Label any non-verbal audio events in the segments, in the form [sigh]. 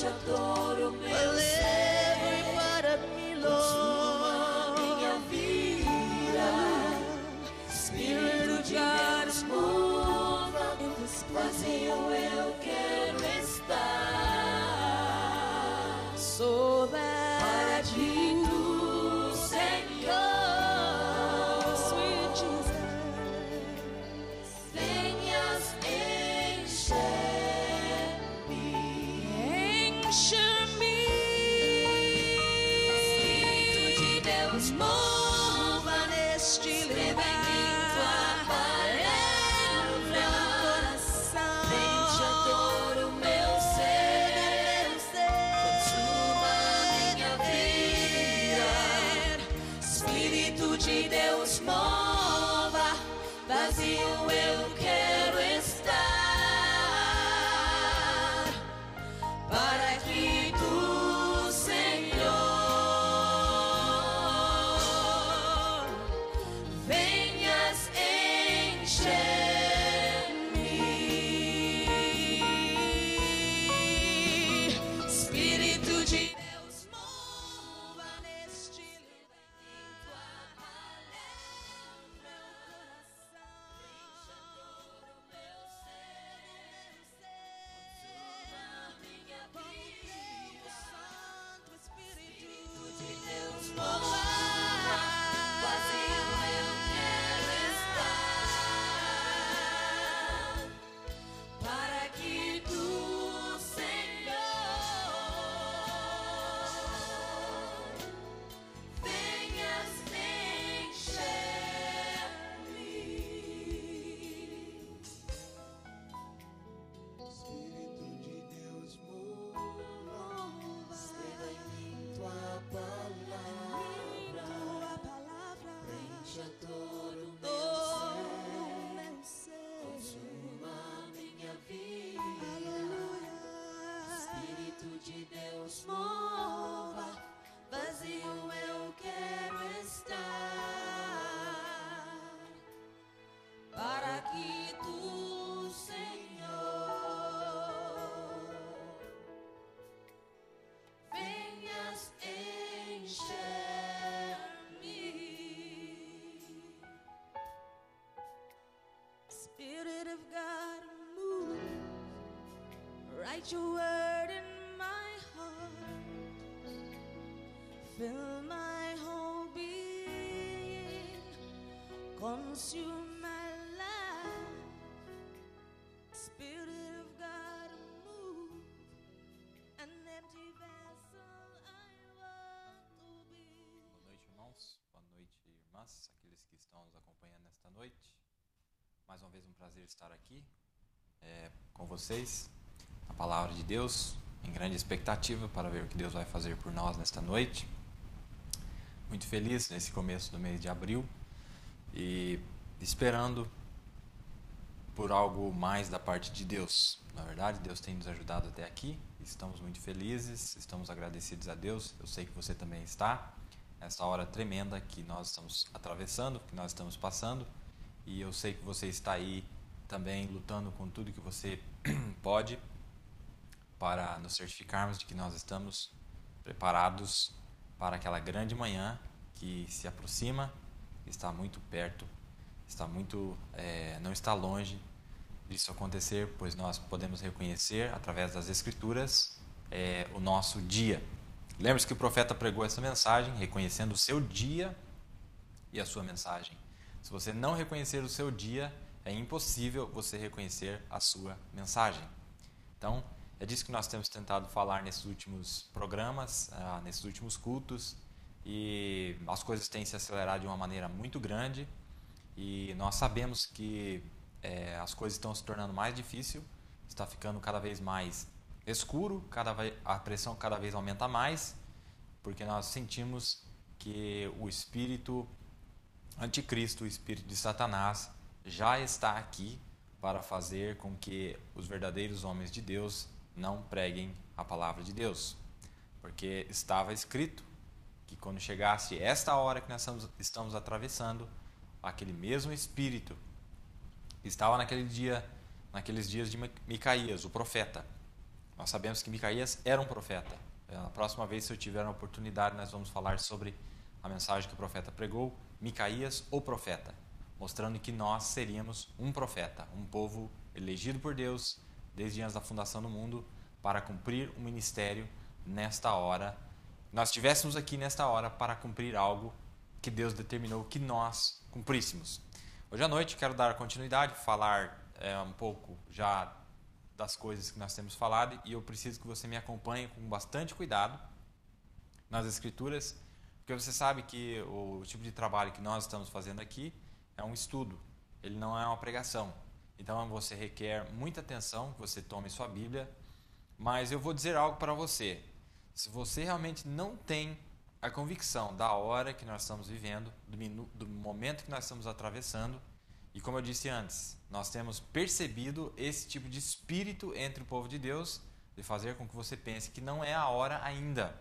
château. fill my whole being, consume my life. Spirit of God, move an empty vessel. I want to be. Boa noite, irmãos. Boa noite, irmãs. Aqueles que estão nos acompanhando nesta noite. Mais uma vez um prazer estar aqui é, com vocês. A palavra de Deus, em grande expectativa para ver o que Deus vai fazer por nós nesta noite muito feliz nesse começo do mês de abril e esperando por algo mais da parte de Deus. Na verdade, Deus tem nos ajudado até aqui. Estamos muito felizes, estamos agradecidos a Deus. Eu sei que você também está. Essa hora tremenda que nós estamos atravessando, que nós estamos passando, e eu sei que você está aí também lutando com tudo que você [clears throat] pode para nos certificarmos de que nós estamos preparados para aquela grande manhã que se aproxima, está muito perto, está muito, é, não está longe disso acontecer, pois nós podemos reconhecer através das Escrituras é, o nosso dia. Lembre-se que o profeta pregou essa mensagem, reconhecendo o seu dia e a sua mensagem. Se você não reconhecer o seu dia, é impossível você reconhecer a sua mensagem. Então, é disso que nós temos tentado falar nesses últimos programas, ah, nesses últimos cultos, e as coisas têm se acelerado de uma maneira muito grande, e nós sabemos que é, as coisas estão se tornando mais difícil, está ficando cada vez mais escuro, cada vez, a pressão cada vez aumenta mais, porque nós sentimos que o espírito anticristo, o espírito de Satanás, já está aqui para fazer com que os verdadeiros homens de Deus não preguem a palavra de Deus, porque estava escrito que quando chegasse esta hora que nós estamos atravessando, aquele mesmo espírito estava naquele dia, naqueles dias de Micaías, o profeta. Nós sabemos que Micaías era um profeta. É, na próxima vez, se eu tiver a oportunidade, nós vamos falar sobre a mensagem que o profeta pregou, Micaías, o profeta, mostrando que nós seríamos um profeta, um povo elegido por Deus, desde antes da fundação do mundo, para cumprir o um ministério nesta hora. Nós estivéssemos aqui nesta hora para cumprir algo que Deus determinou que nós cumpríssemos. Hoje à noite quero dar continuidade, falar é, um pouco já das coisas que nós temos falado e eu preciso que você me acompanhe com bastante cuidado nas escrituras, porque você sabe que o tipo de trabalho que nós estamos fazendo aqui é um estudo, ele não é uma pregação. Então você requer muita atenção que você tome sua Bíblia, mas eu vou dizer algo para você. Se você realmente não tem a convicção da hora que nós estamos vivendo, do, do momento que nós estamos atravessando, e como eu disse antes, nós temos percebido esse tipo de espírito entre o povo de Deus de fazer com que você pense que não é a hora ainda.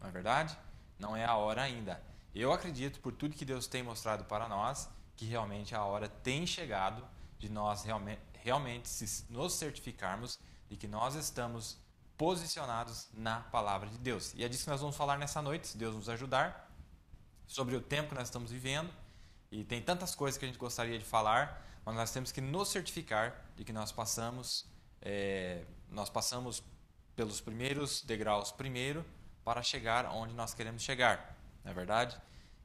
Não é verdade? Não é a hora ainda. Eu acredito, por tudo que Deus tem mostrado para nós, que realmente a hora tem chegado de nós realmente nos certificarmos de que nós estamos posicionados na palavra de Deus. E é disso que nós vamos falar nessa noite, se Deus nos ajudar, sobre o tempo que nós estamos vivendo. E tem tantas coisas que a gente gostaria de falar, mas nós temos que nos certificar de que nós passamos, é, nós passamos pelos primeiros degraus primeiro para chegar onde nós queremos chegar, não é verdade?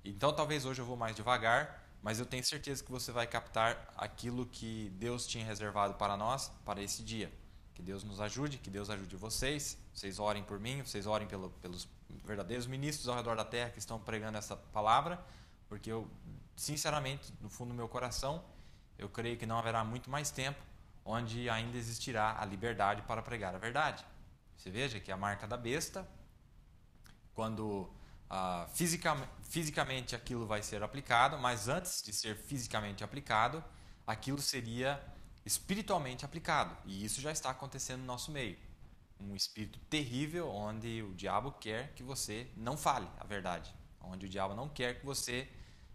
Então talvez hoje eu vou mais devagar, mas eu tenho certeza que você vai captar aquilo que Deus tinha reservado para nós, para esse dia. Que Deus nos ajude, que Deus ajude vocês. Vocês orem por mim, vocês orem pelo, pelos verdadeiros ministros ao redor da terra que estão pregando essa palavra, porque eu, sinceramente, no fundo do meu coração, eu creio que não haverá muito mais tempo onde ainda existirá a liberdade para pregar a verdade. Você veja que é a marca da besta, quando Uh, fisica, fisicamente aquilo vai ser aplicado, mas antes de ser fisicamente aplicado, aquilo seria espiritualmente aplicado. E isso já está acontecendo no nosso meio. Um espírito terrível onde o diabo quer que você não fale a verdade, onde o diabo não quer que você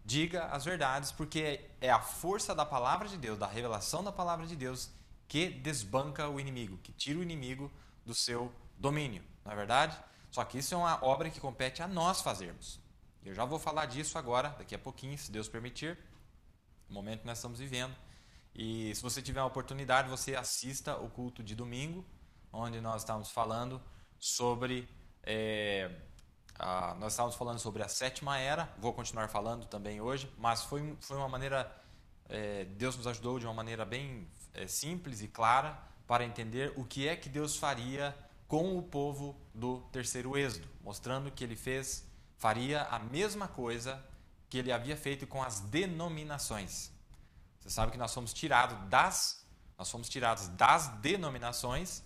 diga as verdades, porque é a força da palavra de Deus, da revelação da palavra de Deus, que desbanca o inimigo, que tira o inimigo do seu domínio, não é verdade? Só que isso é uma obra que compete a nós fazermos. Eu já vou falar disso agora, daqui a pouquinho, se Deus permitir. O momento que nós estamos vivendo. E se você tiver a oportunidade, você assista o culto de domingo, onde nós estávamos falando sobre. É, a, nós estávamos falando sobre a sétima era, vou continuar falando também hoje, mas foi, foi uma maneira. É, Deus nos ajudou de uma maneira bem é, simples e clara para entender o que é que Deus faria com o povo do terceiro êxodo, mostrando que ele fez, faria a mesma coisa que ele havia feito com as denominações. Você sabe que nós somos tirados das, nós somos tirados das denominações,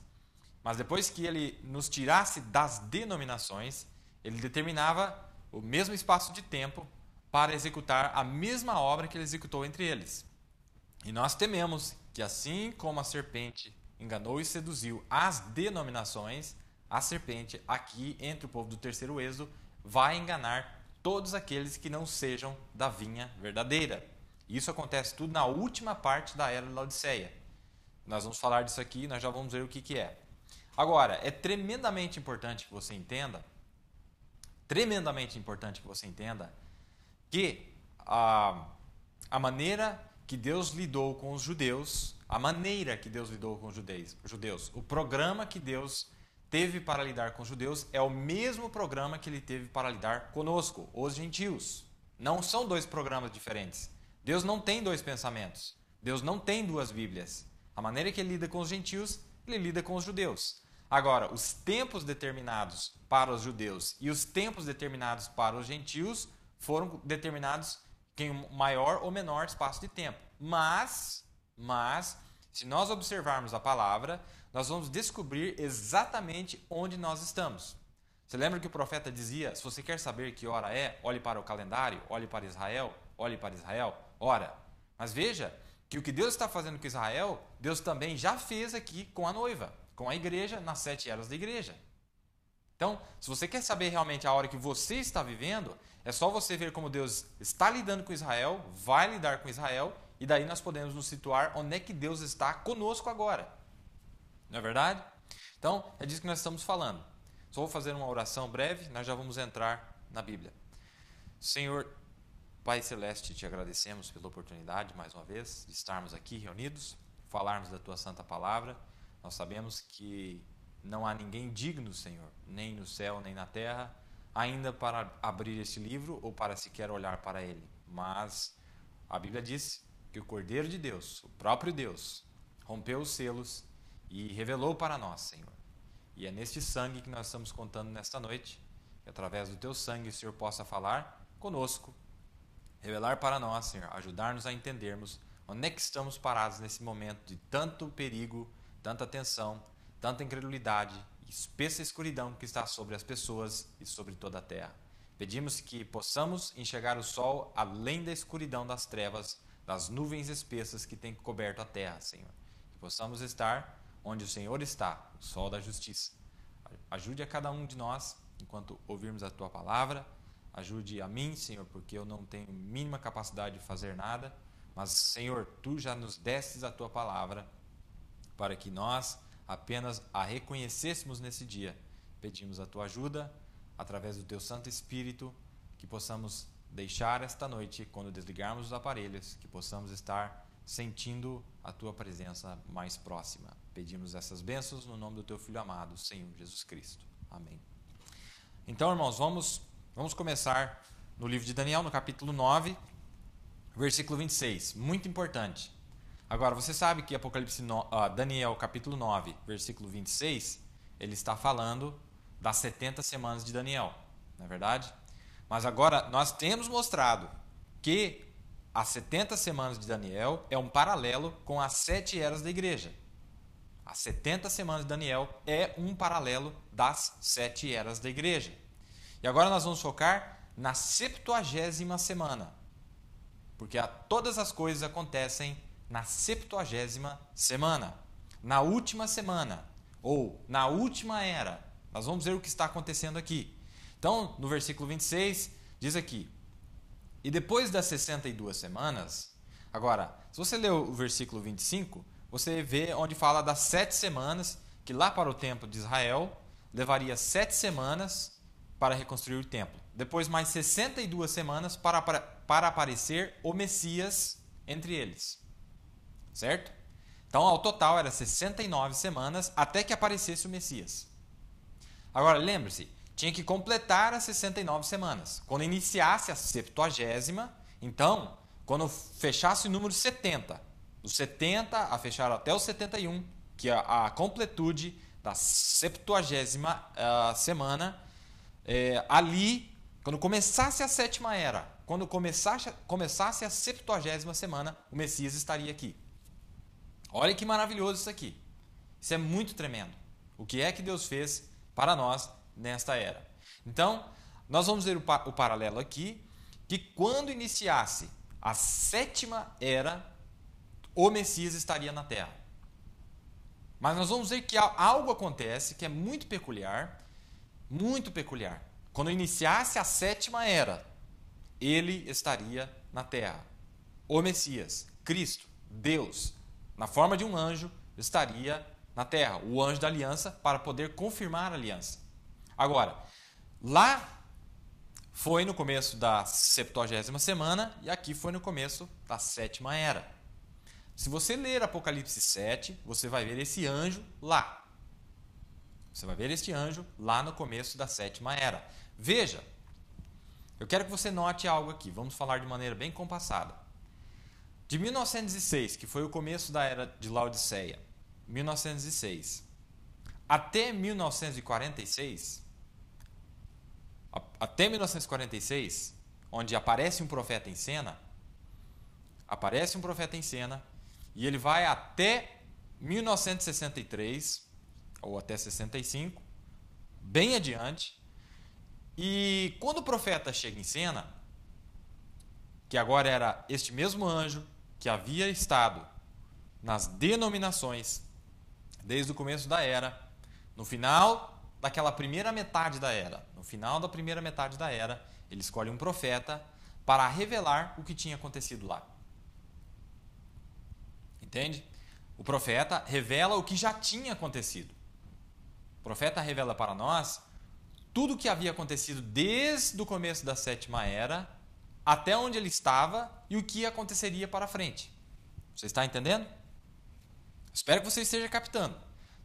mas depois que ele nos tirasse das denominações, ele determinava o mesmo espaço de tempo para executar a mesma obra que ele executou entre eles. E nós tememos que assim como a serpente enganou e seduziu as denominações, a serpente aqui entre o povo do terceiro êxodo vai enganar todos aqueles que não sejam da vinha verdadeira. Isso acontece tudo na última parte da era de Laodiceia. Nós vamos falar disso aqui nós já vamos ver o que, que é. Agora, é tremendamente importante que você entenda, tremendamente importante que você entenda que a, a maneira que Deus lidou com os judeus, a maneira que Deus lidou com os judeus, o programa que Deus teve para lidar com os judeus é o mesmo programa que ele teve para lidar conosco, os gentios. Não são dois programas diferentes. Deus não tem dois pensamentos. Deus não tem duas Bíblias. A maneira que ele lida com os gentios, ele lida com os judeus. Agora, os tempos determinados para os judeus e os tempos determinados para os gentios foram determinados tem um maior ou menor espaço de tempo. Mas, mas, se nós observarmos a palavra, nós vamos descobrir exatamente onde nós estamos. Você lembra que o profeta dizia: se você quer saber que hora é, olhe para o calendário, olhe para Israel, olhe para Israel, ora. Mas veja que o que Deus está fazendo com Israel, Deus também já fez aqui com a noiva, com a igreja, nas sete eras da igreja. Então, se você quer saber realmente a hora que você está vivendo, é só você ver como Deus está lidando com Israel, vai lidar com Israel, e daí nós podemos nos situar onde é que Deus está conosco agora. Não é verdade? Então, é disso que nós estamos falando. Só vou fazer uma oração breve, nós já vamos entrar na Bíblia. Senhor Pai Celeste, te agradecemos pela oportunidade, mais uma vez, de estarmos aqui reunidos, falarmos da tua santa palavra. Nós sabemos que não há ninguém digno, Senhor, nem no céu, nem na terra ainda para abrir este livro ou para sequer olhar para ele. Mas a Bíblia diz que o Cordeiro de Deus, o próprio Deus, rompeu os selos e revelou para nós, Senhor. E é neste sangue que nós estamos contando nesta noite, que através do teu sangue o Senhor possa falar conosco, revelar para nós, Senhor, ajudar-nos a entendermos onde é que estamos parados nesse momento de tanto perigo, tanta tensão, tanta incredulidade, espessa escuridão que está sobre as pessoas e sobre toda a terra. Pedimos que possamos enxergar o sol além da escuridão das trevas, das nuvens espessas que têm coberto a terra, Senhor. Que possamos estar onde o Senhor está, o sol da justiça. Ajude a cada um de nós enquanto ouvirmos a tua palavra. Ajude a mim, Senhor, porque eu não tenho mínima capacidade de fazer nada. Mas, Senhor, tu já nos destes a tua palavra para que nós apenas a reconhecêssemos nesse dia. Pedimos a tua ajuda, através do teu Santo Espírito, que possamos deixar esta noite, quando desligarmos os aparelhos, que possamos estar sentindo a tua presença mais próxima. Pedimos essas bênçãos no nome do teu filho amado, Senhor Jesus Cristo. Amém. Então, irmãos, vamos vamos começar no livro de Daniel, no capítulo 9, versículo 26. Muito importante. Agora, você sabe que Apocalipse no... Daniel capítulo 9, versículo 26, ele está falando das 70 semanas de Daniel, não é verdade? Mas agora nós temos mostrado que as 70 semanas de Daniel é um paralelo com as sete eras da igreja. As 70 semanas de Daniel é um paralelo das sete eras da igreja. E agora nós vamos focar na septuagésima semana. Porque todas as coisas acontecem na 70 semana, na última semana ou na última era. Nós vamos ver o que está acontecendo aqui. Então, no versículo 26, diz aqui: E depois das 62 semanas. Agora, se você ler o versículo 25, você vê onde fala das sete semanas, que lá para o templo de Israel levaria sete semanas para reconstruir o templo. Depois, mais 62 semanas para, para, para aparecer o Messias entre eles certo? Então, ao total, era 69 semanas até que aparecesse o Messias. Agora, lembre-se, tinha que completar as 69 semanas. Quando iniciasse a septuagésima, então, quando fechasse o número 70, do 70 a fechar até o 71, que é a completude da septuagésima eh, semana, é, ali, quando começasse a sétima era, quando começasse, começasse a septuagésima semana, o Messias estaria aqui. Olha que maravilhoso isso aqui. Isso é muito tremendo. O que é que Deus fez para nós nesta era? Então, nós vamos ver o, o paralelo aqui, que quando iniciasse a sétima era, o Messias estaria na terra. Mas nós vamos ver que algo acontece que é muito peculiar, muito peculiar. Quando iniciasse a sétima era, ele estaria na terra. O Messias, Cristo, Deus, na forma de um anjo, estaria na terra, o anjo da aliança, para poder confirmar a aliança. Agora, lá foi no começo da septuagésima semana e aqui foi no começo da sétima era. Se você ler Apocalipse 7, você vai ver esse anjo lá. Você vai ver este anjo lá no começo da sétima era. Veja, eu quero que você note algo aqui. Vamos falar de maneira bem compassada. De 1906, que foi o começo da era de Laodiceia, 1906, até 1946, até 1946, onde aparece um profeta em cena, aparece um profeta em cena e ele vai até 1963 ou até 65, bem adiante. E quando o profeta chega em cena, que agora era este mesmo anjo, que havia estado nas denominações desde o começo da era, no final daquela primeira metade da era, no final da primeira metade da era, ele escolhe um profeta para revelar o que tinha acontecido lá. Entende? O profeta revela o que já tinha acontecido. O profeta revela para nós tudo o que havia acontecido desde o começo da sétima era até onde ele estava e o que aconteceria para frente. Você está entendendo? Espero que você esteja captando.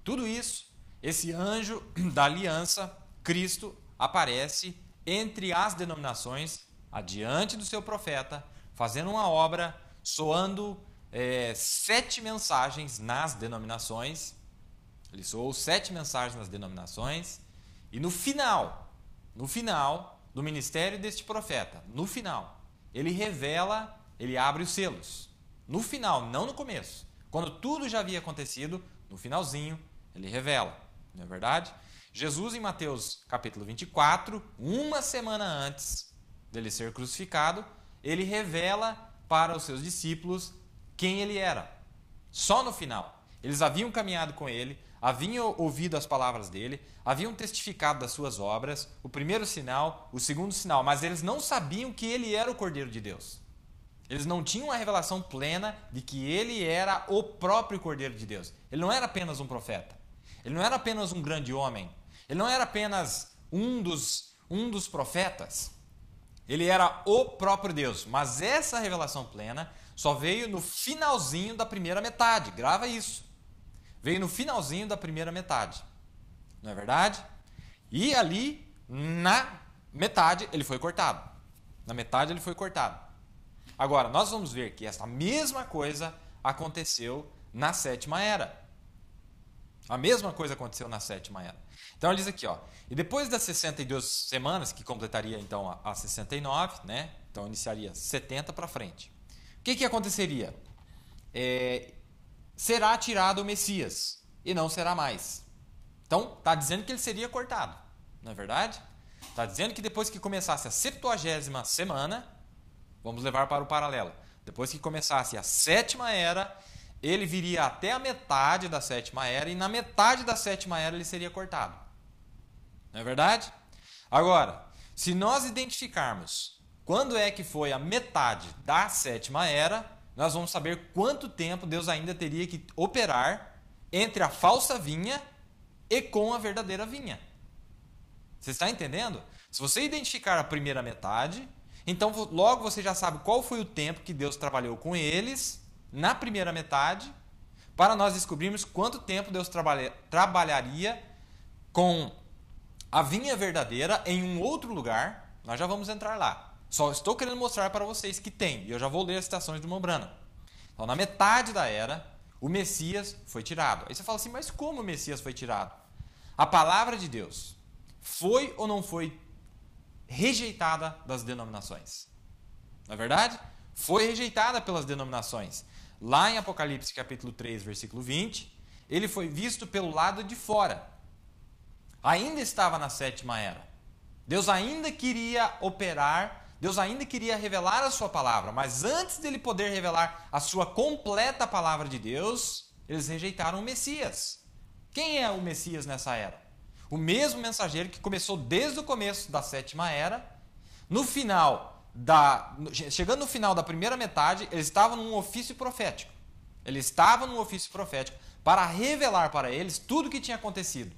Tudo isso, esse anjo [clears throat] da aliança, Cristo, aparece entre as denominações, adiante do seu profeta, fazendo uma obra, soando é, sete mensagens nas denominações. Ele soou sete mensagens nas denominações. E no final, no final, do ministério deste profeta, no final, ele revela, ele abre os selos. No final, não no começo. Quando tudo já havia acontecido, no finalzinho, ele revela. Não é verdade? Jesus, em Mateus capítulo 24, uma semana antes dele ser crucificado, ele revela para os seus discípulos quem ele era. Só no final. Eles haviam caminhado com ele, haviam ouvido as palavras dele, haviam testificado das suas obras, o primeiro sinal, o segundo sinal, mas eles não sabiam que ele era o Cordeiro de Deus. Eles não tinham a revelação plena de que ele era o próprio Cordeiro de Deus. Ele não era apenas um profeta. Ele não era apenas um grande homem. Ele não era apenas um dos, um dos profetas. Ele era o próprio Deus. Mas essa revelação plena só veio no finalzinho da primeira metade. Grava isso veio no finalzinho da primeira metade. Não é verdade? E ali, na metade, ele foi cortado. Na metade, ele foi cortado. Agora, nós vamos ver que esta mesma coisa aconteceu na sétima era. A mesma coisa aconteceu na sétima era. Então, ele diz aqui, ó. E depois das 62 semanas, que completaria então a, a 69, né? Então, iniciaria 70 para frente. O que, que aconteceria? É, será tirado o Messias e não será mais. Então, está dizendo que ele seria cortado, não é verdade? Está dizendo que depois que começasse a 70 semana, vamos levar para o paralelo, depois que começasse a sétima era, ele viria até a metade da sétima era, e na metade da sétima era ele seria cortado. Não é verdade? Agora, se nós identificarmos quando é que foi a metade da sétima era, nós vamos saber quanto tempo Deus ainda teria que operar entre a falsa vinha e com a verdadeira vinha. Você está entendendo? Se você identificar a primeira metade, então logo você já sabe qual foi o tempo que Deus trabalhou com eles na primeira metade, para nós descobrirmos quanto tempo Deus trabalha, trabalharia com a vinha verdadeira em um outro lugar. Nós já vamos entrar lá. Só estou querendo mostrar para vocês que tem, e eu já vou ler as citações do Mombrana. Então, na metade da era, o Messias foi tirado. Aí você fala assim, mas como o Messias foi tirado? A palavra de Deus foi ou não foi rejeitada das denominações? Na é verdade, foi rejeitada pelas denominações. Lá em Apocalipse capítulo 3, versículo 20, ele foi visto pelo lado de fora. Ainda estava na sétima era. Deus ainda queria operar Deus ainda queria revelar a sua palavra, mas antes dele poder revelar a sua completa palavra de Deus, eles rejeitaram o Messias. Quem é o Messias nessa era? O mesmo mensageiro que começou desde o começo da sétima era, no final da chegando no final da primeira metade, ele estava num ofício profético. Ele estava num ofício profético para revelar para eles tudo o que tinha acontecido.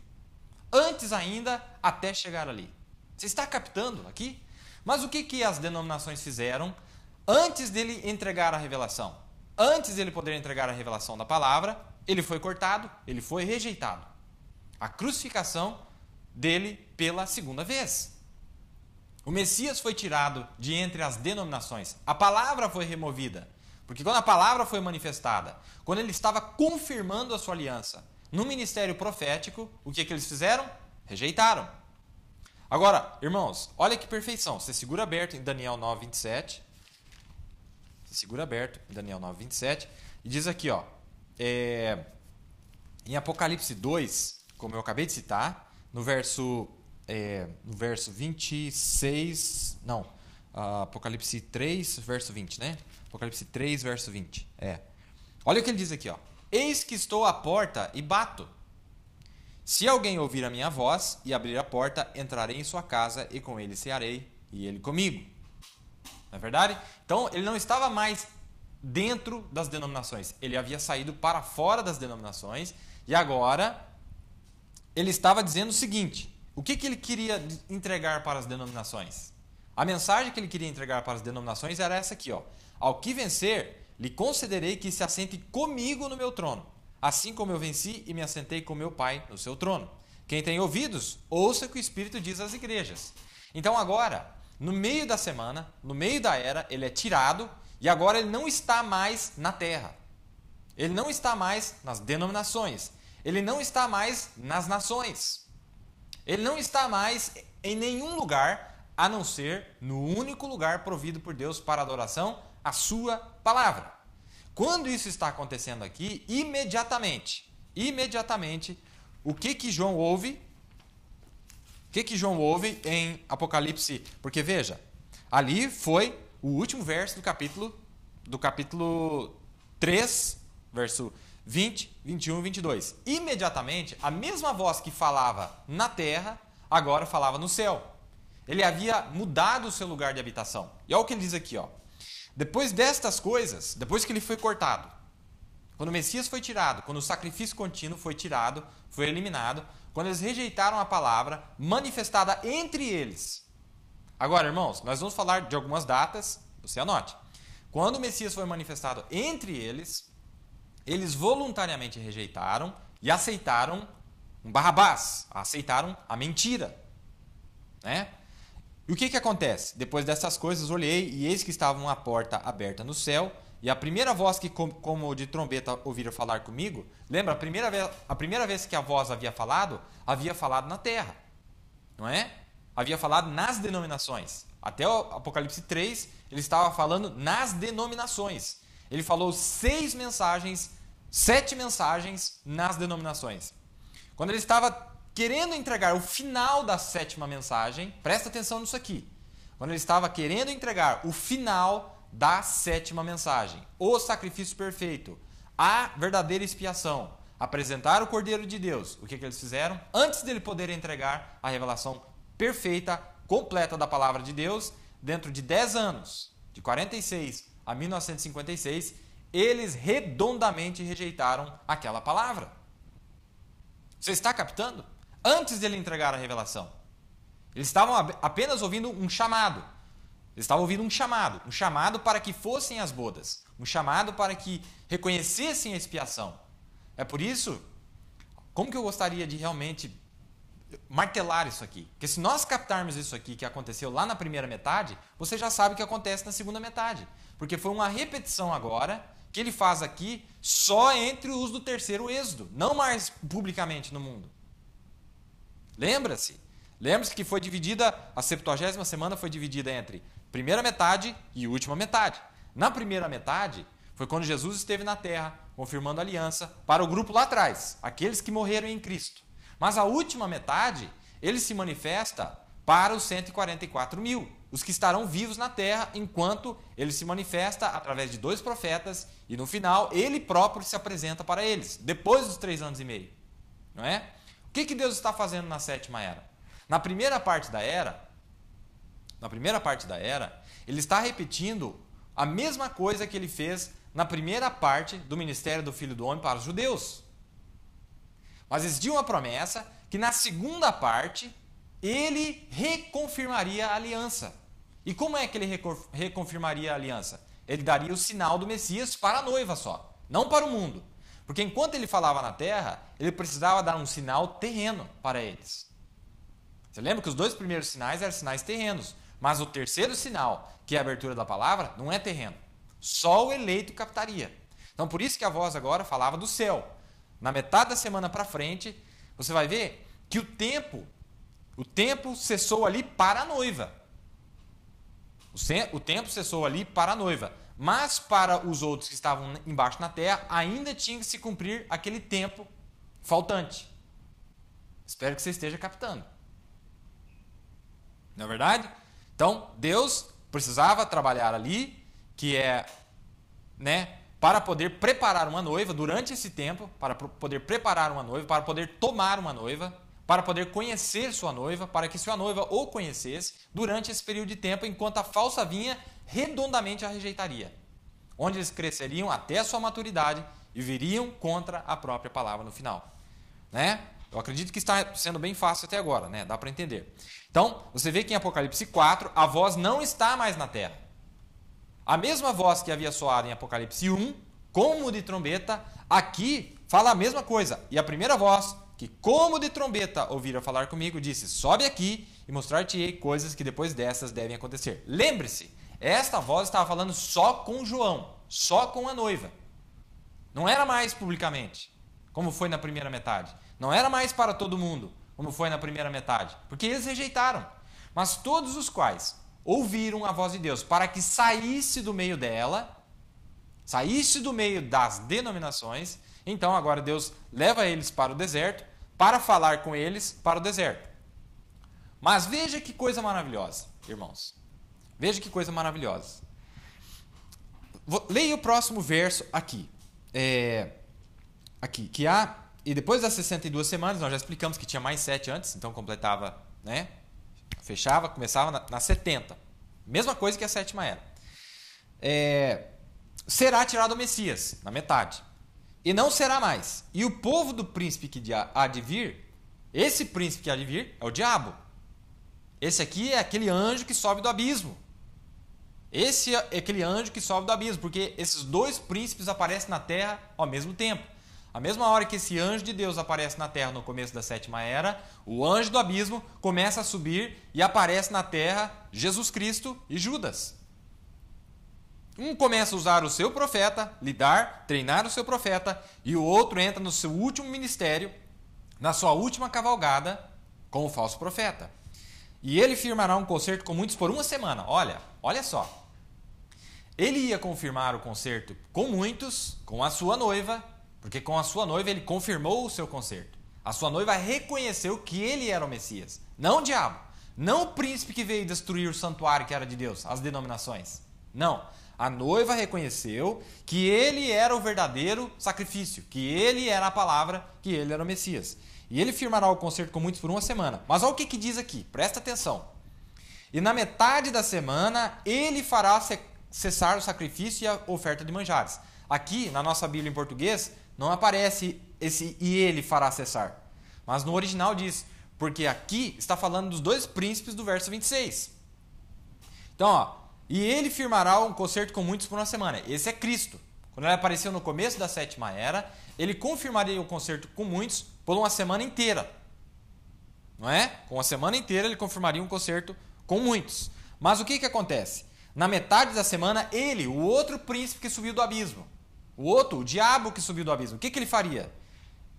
Antes ainda até chegar ali. Você está captando aqui? Mas o que, que as denominações fizeram antes dele entregar a revelação? Antes dele poder entregar a revelação da palavra, ele foi cortado, ele foi rejeitado. A crucificação dele pela segunda vez. O Messias foi tirado de entre as denominações. A palavra foi removida. Porque quando a palavra foi manifestada, quando ele estava confirmando a sua aliança no ministério profético, o que, que eles fizeram? Rejeitaram. Agora, irmãos, olha que perfeição. Você segura aberto em Daniel 9, 27. Você segura aberto em Daniel 9, 27. E diz aqui, ó. É, em Apocalipse 2, como eu acabei de citar, no verso, é, no verso 26. Não. Apocalipse 3, verso 20, né? Apocalipse 3, verso 20. É. Olha o que ele diz aqui, ó. Eis que estou à porta e bato. Se alguém ouvir a minha voz e abrir a porta, entrarei em sua casa e com ele cearei e ele comigo. Não é verdade? Então ele não estava mais dentro das denominações, ele havia saído para fora das denominações e agora ele estava dizendo o seguinte: o que, que ele queria entregar para as denominações? A mensagem que ele queria entregar para as denominações era essa aqui: ó. Ao que vencer, lhe concederei que se assente comigo no meu trono assim como eu venci e me assentei com meu Pai no seu trono. Quem tem ouvidos, ouça o que o Espírito diz às igrejas. Então agora, no meio da semana, no meio da era, ele é tirado e agora ele não está mais na terra. Ele não está mais nas denominações. Ele não está mais nas nações. Ele não está mais em nenhum lugar a não ser no único lugar provido por Deus para adoração, a sua palavra. Quando isso está acontecendo aqui, imediatamente, imediatamente, o que que João ouve? O que que João ouve em Apocalipse? Porque veja, ali foi o último verso do capítulo do capítulo 3, verso 20, 21, 22. Imediatamente, a mesma voz que falava na terra, agora falava no céu. Ele havia mudado o seu lugar de habitação. E olha o que ele diz aqui, ó. Depois destas coisas, depois que ele foi cortado, quando o Messias foi tirado, quando o sacrifício contínuo foi tirado, foi eliminado, quando eles rejeitaram a palavra manifestada entre eles. Agora, irmãos, nós vamos falar de algumas datas, você anote. Quando o Messias foi manifestado entre eles, eles voluntariamente rejeitaram e aceitaram um Barrabás, aceitaram a mentira, né? E o que, que acontece? Depois dessas coisas, olhei e eis que estava uma porta aberta no céu. E a primeira voz que, como de trombeta, ouviram falar comigo, lembra, a primeira, vez, a primeira vez que a voz havia falado, havia falado na terra, não é? Havia falado nas denominações. Até o Apocalipse 3, ele estava falando nas denominações. Ele falou seis mensagens, sete mensagens nas denominações. Quando ele estava querendo entregar o final da sétima mensagem, presta atenção nisso aqui. Quando ele estava querendo entregar o final da sétima mensagem, o sacrifício perfeito, a verdadeira expiação, apresentar o Cordeiro de Deus, o que, que eles fizeram? Antes dele poder entregar a revelação perfeita, completa da palavra de Deus, dentro de 10 anos, de 46 a 1956, eles redondamente rejeitaram aquela palavra. Você está captando? antes de ele entregar a revelação. Eles estavam apenas ouvindo um chamado. Eles estavam ouvindo um chamado, um chamado para que fossem as bodas, um chamado para que reconhecessem a expiação. É por isso, como que eu gostaria de realmente martelar isso aqui. Porque se nós captarmos isso aqui que aconteceu lá na primeira metade, você já sabe o que acontece na segunda metade. Porque foi uma repetição agora que ele faz aqui só entre os do terceiro êxodo, não mais publicamente no mundo. Lembra-se? Lembra-se que foi dividida, a 70 semana foi dividida entre primeira metade e última metade. Na primeira metade, foi quando Jesus esteve na terra, confirmando a aliança para o grupo lá atrás, aqueles que morreram em Cristo. Mas a última metade, ele se manifesta para os 144 mil, os que estarão vivos na terra, enquanto ele se manifesta através de dois profetas e no final ele próprio se apresenta para eles, depois dos três anos e meio. Não é? que, que Deus está fazendo na sétima era? Na primeira parte da era, na primeira parte da era, ele está repetindo a mesma coisa que ele fez na primeira parte do ministério do Filho do Homem para os judeus. Mas existia uma promessa que na segunda parte ele reconfirmaria a aliança. E como é que ele reconfirmaria a aliança? Ele daria o sinal do Messias para a noiva só, não para o mundo. Porque enquanto ele falava na terra, ele precisava dar um sinal terreno para eles. Você lembra que os dois primeiros sinais eram sinais terrenos, mas o terceiro sinal, que é a abertura da palavra, não é terreno. Só o eleito captaria. Então por isso que a voz agora falava do céu. Na metade da semana para frente, você vai ver que o tempo, o tempo cessou ali para a noiva. O tempo cessou ali para a noiva. Mas para os outros que estavam embaixo na terra, ainda tinha que se cumprir aquele tempo faltante. Espero que você esteja captando. Não é verdade? Então, Deus precisava trabalhar ali, que é, né, para poder preparar uma noiva durante esse tempo, para poder preparar uma noiva, para poder tomar uma noiva, para poder conhecer sua noiva, para que sua noiva o conhecesse durante esse período de tempo, enquanto a falsa vinha redondamente a rejeitaria, onde eles cresceriam até a sua maturidade e viriam contra a própria palavra no final. Né? Eu acredito que está sendo bem fácil até agora, né? Dá para entender. Então, você vê que em Apocalipse 4, a voz não está mais na terra. A mesma voz que havia soado em Apocalipse 1, como de trombeta, aqui fala a mesma coisa. E a primeira voz, que como de trombeta ouvira falar comigo, disse: Sobe aqui e mostrar-te-ei coisas que depois dessas devem acontecer. Lembre-se, esta voz estava falando só com João, só com a noiva. Não era mais publicamente, como foi na primeira metade. Não era mais para todo mundo, como foi na primeira metade, porque eles rejeitaram. Mas todos os quais ouviram a voz de Deus para que saísse do meio dela, saísse do meio das denominações, então agora Deus leva eles para o deserto para falar com eles para o deserto. Mas veja que coisa maravilhosa, irmãos. Veja que coisa maravilhosa. Vou, leia o próximo verso aqui. É, aqui, que há. E depois das 62 semanas, nós já explicamos que tinha mais 7 antes, então completava, né? Fechava, começava na, na 70. Mesma coisa que a sétima era. É, será tirado o Messias, na metade. E não será mais. E o povo do príncipe que há de vir, esse príncipe que há de vir, é o diabo. Esse aqui é aquele anjo que sobe do abismo. Esse é aquele anjo que sobe do abismo, porque esses dois príncipes aparecem na terra ao mesmo tempo. A mesma hora que esse anjo de Deus aparece na terra no começo da sétima era, o anjo do abismo começa a subir e aparece na terra Jesus Cristo e Judas. Um começa a usar o seu profeta, lidar, treinar o seu profeta, e o outro entra no seu último ministério, na sua última cavalgada com o falso profeta. E ele firmará um concerto com muitos por uma semana. Olha, olha só. Ele ia confirmar o concerto com muitos, com a sua noiva, porque com a sua noiva ele confirmou o seu concerto. A sua noiva reconheceu que ele era o Messias, não o diabo, não o príncipe que veio destruir o santuário que era de Deus, as denominações. Não. A noiva reconheceu que ele era o verdadeiro sacrifício, que ele era a palavra, que ele era o Messias. E ele firmará o concerto com muitos por uma semana. Mas olha o que, que diz aqui, presta atenção. E na metade da semana ele fará cessar o sacrifício e a oferta de manjares. Aqui, na nossa Bíblia em português, não aparece esse e ele fará cessar. Mas no original diz, porque aqui está falando dos dois príncipes do verso 26. Então, ó, e ele firmará um concerto com muitos por uma semana. Esse é Cristo. Quando ele apareceu no começo da sétima era, ele confirmaria o concerto com muitos por uma semana inteira. Não é? Com uma semana inteira ele confirmaria um concerto com muitos. Mas o que, que acontece? Na metade da semana, ele, o outro príncipe que subiu do abismo, o outro, o diabo que subiu do abismo, o que, que ele faria?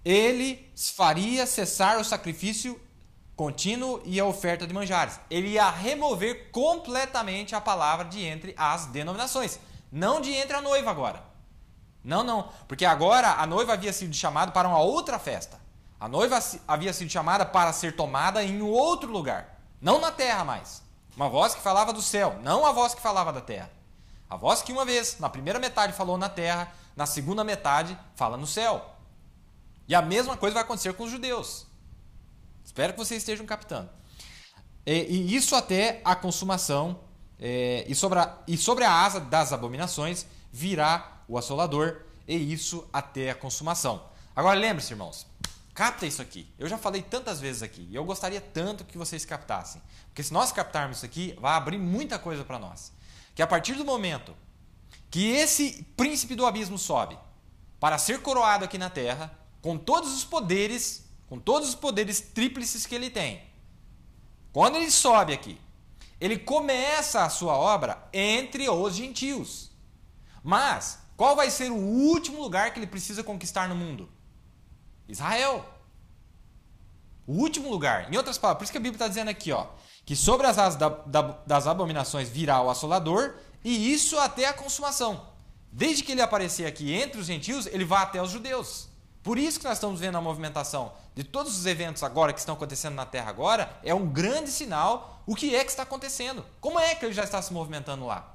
Ele faria cessar o sacrifício contínuo e a oferta de manjares. Ele ia remover completamente a palavra de entre as denominações, não de entre a noiva agora. Não, não, porque agora a noiva havia sido chamada para uma outra festa. A noiva havia sido chamada para ser tomada em outro lugar, não na terra mais. Uma voz que falava do céu, não a voz que falava da terra. A voz que uma vez, na primeira metade, falou na terra, na segunda metade, fala no céu. E a mesma coisa vai acontecer com os judeus. Espero que vocês estejam captando. E, e isso até a consumação, é, e, sobre a, e sobre a asa das abominações virá o assolador, e isso até a consumação. Agora lembre-se, irmãos, Capta isso aqui. Eu já falei tantas vezes aqui e eu gostaria tanto que vocês captassem. Porque se nós captarmos isso aqui, vai abrir muita coisa para nós. Que a partir do momento que esse príncipe do abismo sobe para ser coroado aqui na terra, com todos os poderes, com todos os poderes tríplices que ele tem, quando ele sobe aqui, ele começa a sua obra entre os gentios. Mas qual vai ser o último lugar que ele precisa conquistar no mundo? Israel. O último lugar. Em outras palavras, por isso que a Bíblia está dizendo aqui, ó, que sobre as asas da, da, das abominações virá o assolador, e isso até a consumação. Desde que ele aparecer aqui entre os gentios, ele vai até os judeus. Por isso que nós estamos vendo a movimentação de todos os eventos agora que estão acontecendo na Terra agora, é um grande sinal o que é que está acontecendo. Como é que ele já está se movimentando lá?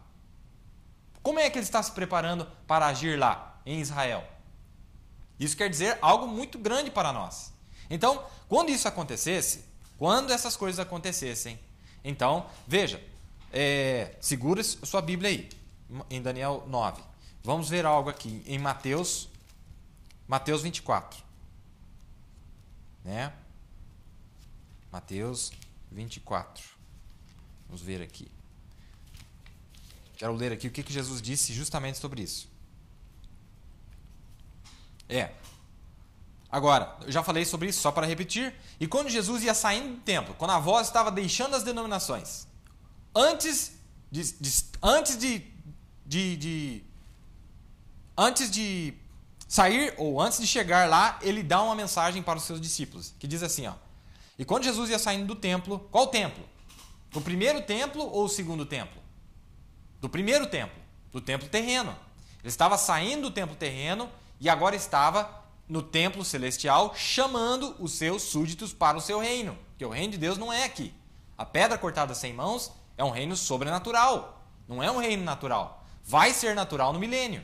Como é que ele está se preparando para agir lá em Israel? Isso quer dizer algo muito grande para nós. Então, quando isso acontecesse, quando essas coisas acontecessem, então, veja, é, segura sua Bíblia aí, em Daniel 9. Vamos ver algo aqui em Mateus, Mateus 24. Né? Mateus 24. Vamos ver aqui. Quero ler aqui o que, que Jesus disse justamente sobre isso. É. Agora, eu já falei sobre isso, só para repetir. E quando Jesus ia saindo do templo, quando a voz estava deixando as denominações, antes de, de antes de, de, de, antes de sair ou antes de chegar lá, ele dá uma mensagem para os seus discípulos, que diz assim, ó: E quando Jesus ia saindo do templo, qual templo? Do primeiro templo ou o segundo templo? Do primeiro templo, do templo terreno. Ele estava saindo do templo terreno e agora estava no templo celestial chamando os seus súditos para o seu reino. Porque o reino de Deus não é aqui. A pedra cortada sem mãos é um reino sobrenatural. Não é um reino natural. Vai ser natural no milênio.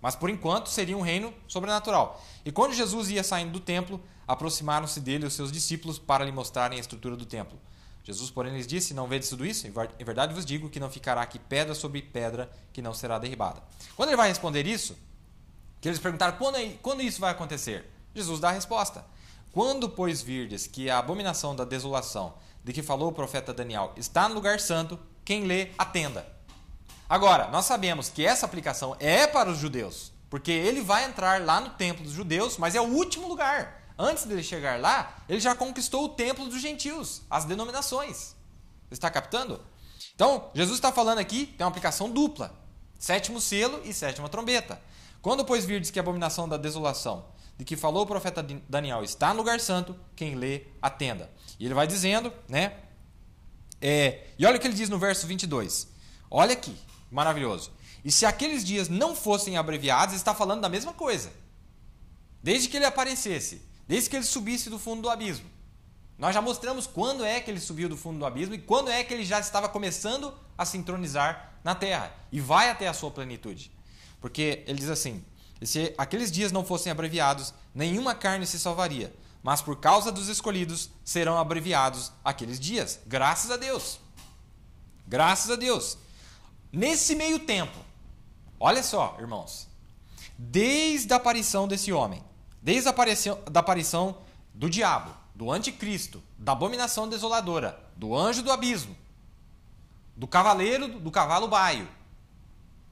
Mas por enquanto seria um reino sobrenatural. E quando Jesus ia saindo do templo, aproximaram-se dele os seus discípulos para lhe mostrarem a estrutura do templo. Jesus, porém, lhes disse: Não vede tudo isso? Em verdade vos digo que não ficará aqui pedra sobre pedra que não será derribada. Quando ele vai responder isso, que eles perguntaram quando, é, quando isso vai acontecer? Jesus dá a resposta. Quando, pois, virdes que a abominação da desolação de que falou o profeta Daniel está no lugar santo, quem lê, atenda. Agora, nós sabemos que essa aplicação é para os judeus, porque ele vai entrar lá no templo dos judeus, mas é o último lugar. Antes dele chegar lá, ele já conquistou o templo dos gentios, as denominações. Você está captando? Então, Jesus está falando aqui, tem uma aplicação dupla: sétimo selo e sétima trombeta. Quando, pois, virdes que a abominação da desolação, de que falou o profeta Daniel, está no lugar santo, quem lê, atenda. E ele vai dizendo, né? É, e olha o que ele diz no verso 22. Olha aqui, maravilhoso. E se aqueles dias não fossem abreviados, está falando da mesma coisa. Desde que ele aparecesse, desde que ele subisse do fundo do abismo. Nós já mostramos quando é que ele subiu do fundo do abismo e quando é que ele já estava começando a se entronizar na terra e vai até a sua plenitude. Porque ele diz assim: se aqueles dias não fossem abreviados, nenhuma carne se salvaria. Mas por causa dos escolhidos, serão abreviados aqueles dias. Graças a Deus. Graças a Deus. Nesse meio tempo, olha só, irmãos. Desde a aparição desse homem, desde a aparição, da aparição do diabo, do anticristo, da abominação desoladora, do anjo do abismo, do cavaleiro do cavalo baio,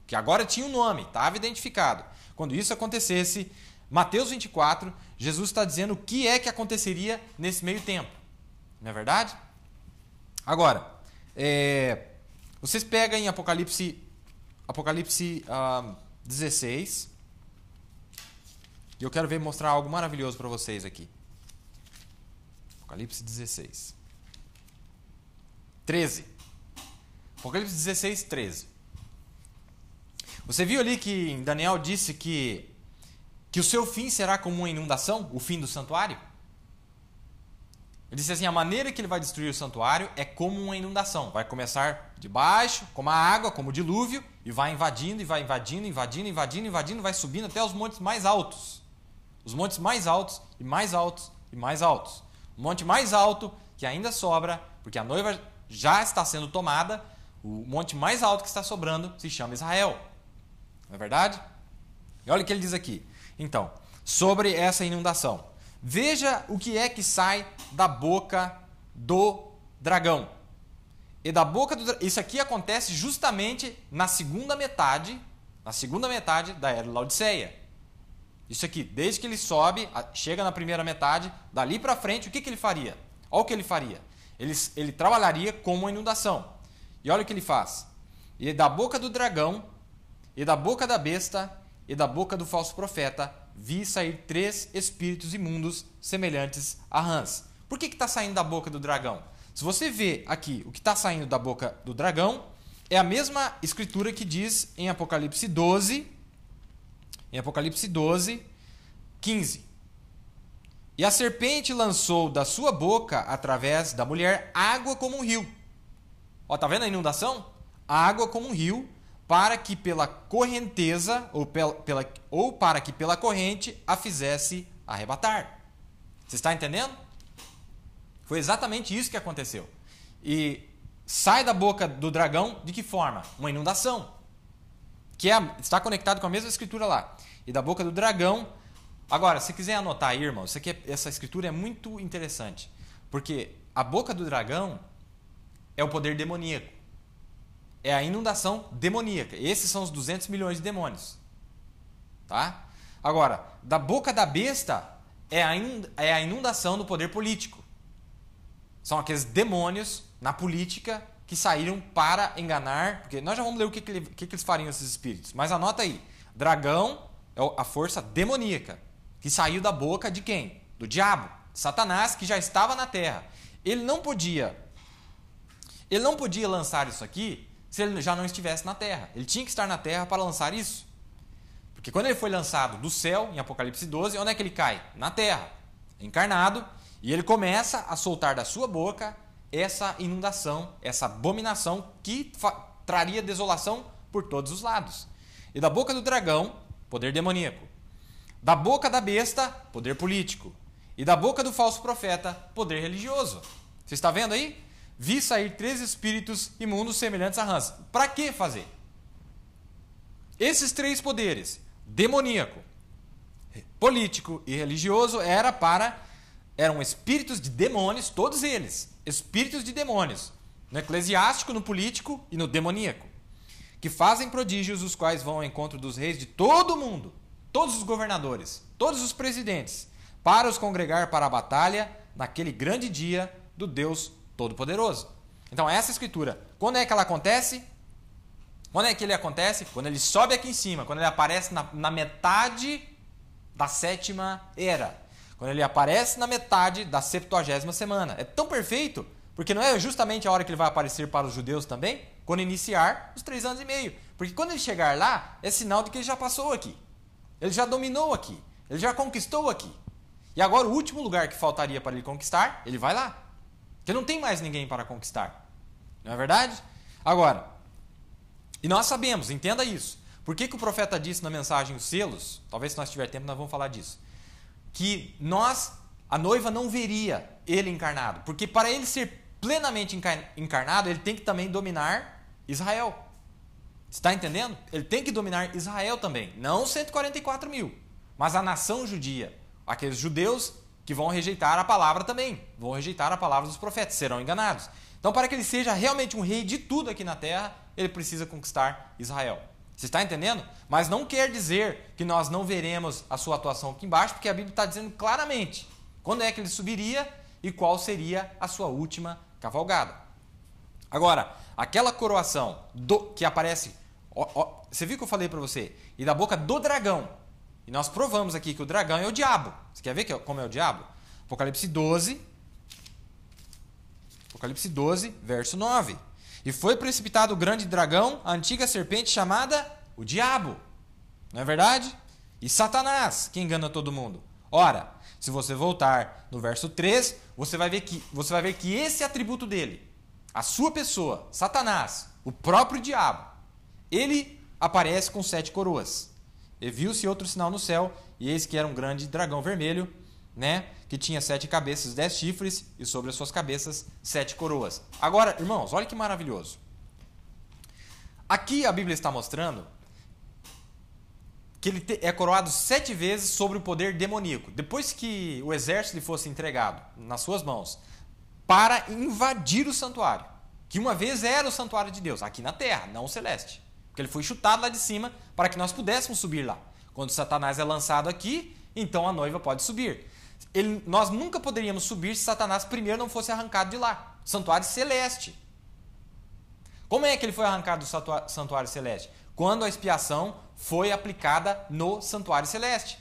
que agora tinha o um nome, estava identificado. Quando isso acontecesse, Mateus 24, Jesus está dizendo o que é que aconteceria nesse meio tempo. Não é verdade? Agora, é, vocês pegam em Apocalipse, Apocalipse 16. Ah, e eu quero ver mostrar algo maravilhoso para vocês aqui. Apocalipse 16. 13. Apocalipse 16, 13. Você viu ali que Daniel disse que, que o seu fim será como uma inundação, o fim do santuário? Ele disse assim: a maneira que ele vai destruir o santuário é como uma inundação. Vai começar de baixo, como a água, como o dilúvio, e vai invadindo, e vai invadindo, invadindo, invadindo, invadindo, vai subindo até os montes mais altos. Os montes mais altos, e mais altos, e mais altos. O monte mais alto que ainda sobra, porque a noiva já está sendo tomada, o monte mais alto que está sobrando se chama Israel. Não é verdade? E olha o que ele diz aqui. Então, sobre essa inundação. Veja o que é que sai da boca do dragão. E da boca do Isso aqui acontece justamente na segunda metade, na segunda metade da Era Laodiceia. Isso aqui, desde que ele sobe, chega na primeira metade, dali para frente, o que, que ele faria? Olha o que ele faria. Ele, ele trabalharia com uma inundação. E olha o que ele faz. E da boca do dragão e da boca da besta e da boca do falso profeta vi sair três espíritos imundos semelhantes a rãs. Por que está saindo da boca do dragão? Se você vê aqui o que está saindo da boca do dragão, é a mesma escritura que diz em Apocalipse 12, em Apocalipse 12, 15. E a serpente lançou da sua boca, através da mulher, água como um rio. Ó, tá vendo a inundação? água como um rio para que pela correnteza ou, pela, pela, ou para que pela corrente a fizesse arrebatar. Você está entendendo? Foi exatamente isso que aconteceu. E sai da boca do dragão de que forma? Uma inundação. Que é, está conectado com a mesma escritura lá. E da boca do dragão. Agora, se quiser anotar aí, irmão, aqui é, essa escritura é muito interessante. Porque a boca do dragão é o poder demoníaco é a inundação demoníaca. Esses são os 200 milhões de demônios. Tá? Agora, da boca da besta é, é a inundação do poder político. São aqueles demônios na política que saíram para enganar. Porque nós já vamos ler o que, que, que, que eles fariam, esses espíritos. Mas anota aí: dragão é a força demoníaca que saiu da boca de quem? Do diabo, Satanás, que já estava na terra. Ele não podia. Ele não podia lançar isso aqui se ele já não estivesse na terra. Ele tinha que estar na terra para lançar isso. Porque quando ele foi lançado do céu, em Apocalipse 12, onde é que ele cai? Na terra, encarnado, e ele começa a soltar da sua boca essa inundação, essa abominação que traria desolação por todos os lados. E da boca do dragão, poder demoníaco. Da boca da besta, poder político. E da boca do falso profeta, poder religioso. Você está vendo aí? vi sair três espíritos imundos semelhantes a rãs. Para que fazer? Esses três poderes, demoníaco, político e religioso, era para eram espíritos de demônios, todos eles, espíritos de demônios, no eclesiástico, no político e no demoníaco, que fazem prodígios os quais vão ao encontro dos reis de todo o mundo, todos os governadores, todos os presidentes, para os congregar para a batalha naquele grande dia do Deus Todo-Poderoso. Então, essa escritura, quando é que ela acontece? Quando é que ele acontece? Quando ele sobe aqui em cima, quando ele aparece na, na metade da sétima era. Quando ele aparece na metade da septuagésima semana. É tão perfeito, porque não é justamente a hora que ele vai aparecer para os judeus também? Quando iniciar os três anos e meio. Porque quando ele chegar lá, é sinal de que ele já passou aqui. Ele já dominou aqui. Ele já conquistou aqui. E agora o último lugar que faltaria para ele conquistar, ele vai lá. Porque não tem mais ninguém para conquistar. Não é verdade? Agora, e nós sabemos, entenda isso. Por que, que o profeta disse na mensagem os selos? Talvez se nós tiver tempo nós vamos falar disso. Que nós, a noiva não veria ele encarnado. Porque para ele ser plenamente encarnado, ele tem que também dominar Israel. Está entendendo? Ele tem que dominar Israel também. Não 144 mil, mas a nação judia. Aqueles judeus que vão rejeitar a palavra também, vão rejeitar a palavra dos profetas, serão enganados. Então, para que ele seja realmente um rei de tudo aqui na terra, ele precisa conquistar Israel. Você está entendendo? Mas não quer dizer que nós não veremos a sua atuação aqui embaixo, porque a Bíblia está dizendo claramente quando é que ele subiria e qual seria a sua última cavalgada. Agora, aquela coroação do, que aparece, ó, ó, você viu que eu falei para você, e da boca do dragão, e nós provamos aqui que o dragão é o diabo. Você quer ver é como é o diabo? Apocalipse 12. Apocalipse 12, verso 9. E foi precipitado o grande dragão, a antiga serpente chamada o diabo. Não é verdade? E Satanás, que engana todo mundo. Ora, se você voltar no verso 3, você vai ver que, você vai ver que esse atributo dele, a sua pessoa, Satanás, o próprio diabo, ele aparece com sete coroas. E viu-se outro sinal no céu, e eis que era um grande dragão vermelho, né? Que tinha sete cabeças, dez chifres, e sobre as suas cabeças sete coroas. Agora, irmãos, olha que maravilhoso. Aqui a Bíblia está mostrando que ele é coroado sete vezes sobre o poder demoníaco. Depois que o exército lhe fosse entregado nas suas mãos para invadir o santuário, que uma vez era o santuário de Deus, aqui na terra, não o celeste. Porque ele foi chutado lá de cima para que nós pudéssemos subir lá. Quando Satanás é lançado aqui, então a noiva pode subir. Ele, nós nunca poderíamos subir se Satanás primeiro não fosse arrancado de lá. Santuário celeste. Como é que ele foi arrancado do santuário celeste? Quando a expiação foi aplicada no santuário celeste.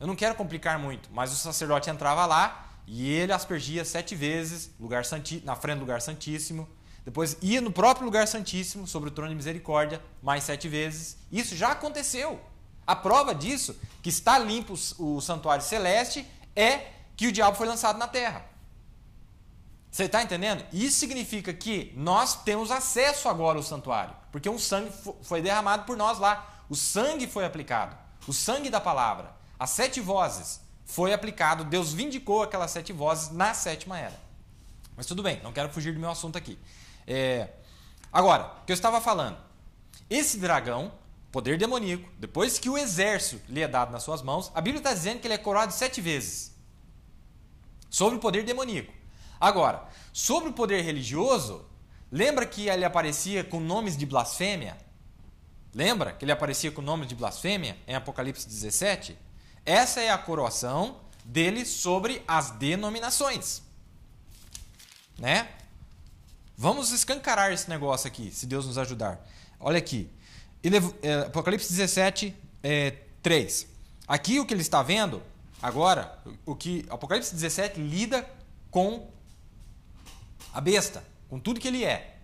Eu não quero complicar muito, mas o sacerdote entrava lá e ele aspergia sete vezes lugar santi na frente do lugar santíssimo depois ia no próprio lugar santíssimo, sobre o trono de misericórdia, mais sete vezes. Isso já aconteceu. A prova disso, que está limpo o santuário celeste, é que o diabo foi lançado na terra. Você está entendendo? Isso significa que nós temos acesso agora ao santuário, porque um sangue foi derramado por nós lá. O sangue foi aplicado. O sangue da palavra. As sete vozes foi aplicado. Deus vindicou aquelas sete vozes na sétima era. Mas tudo bem, não quero fugir do meu assunto aqui. É... Agora, o que eu estava falando? Esse dragão, poder demoníaco, depois que o exército lhe é dado nas suas mãos, a Bíblia está dizendo que ele é coroado sete vezes sobre o poder demoníaco. Agora, sobre o poder religioso, lembra que ele aparecia com nomes de blasfêmia? Lembra que ele aparecia com nomes de blasfêmia em Apocalipse 17? Essa é a coroação dele sobre as denominações. Né? Vamos escancarar esse negócio aqui, se Deus nos ajudar. Olha aqui. É, Apocalipse 17, é, 3. Aqui o que ele está vendo, agora, o que Apocalipse 17 lida com a besta, com tudo que ele é.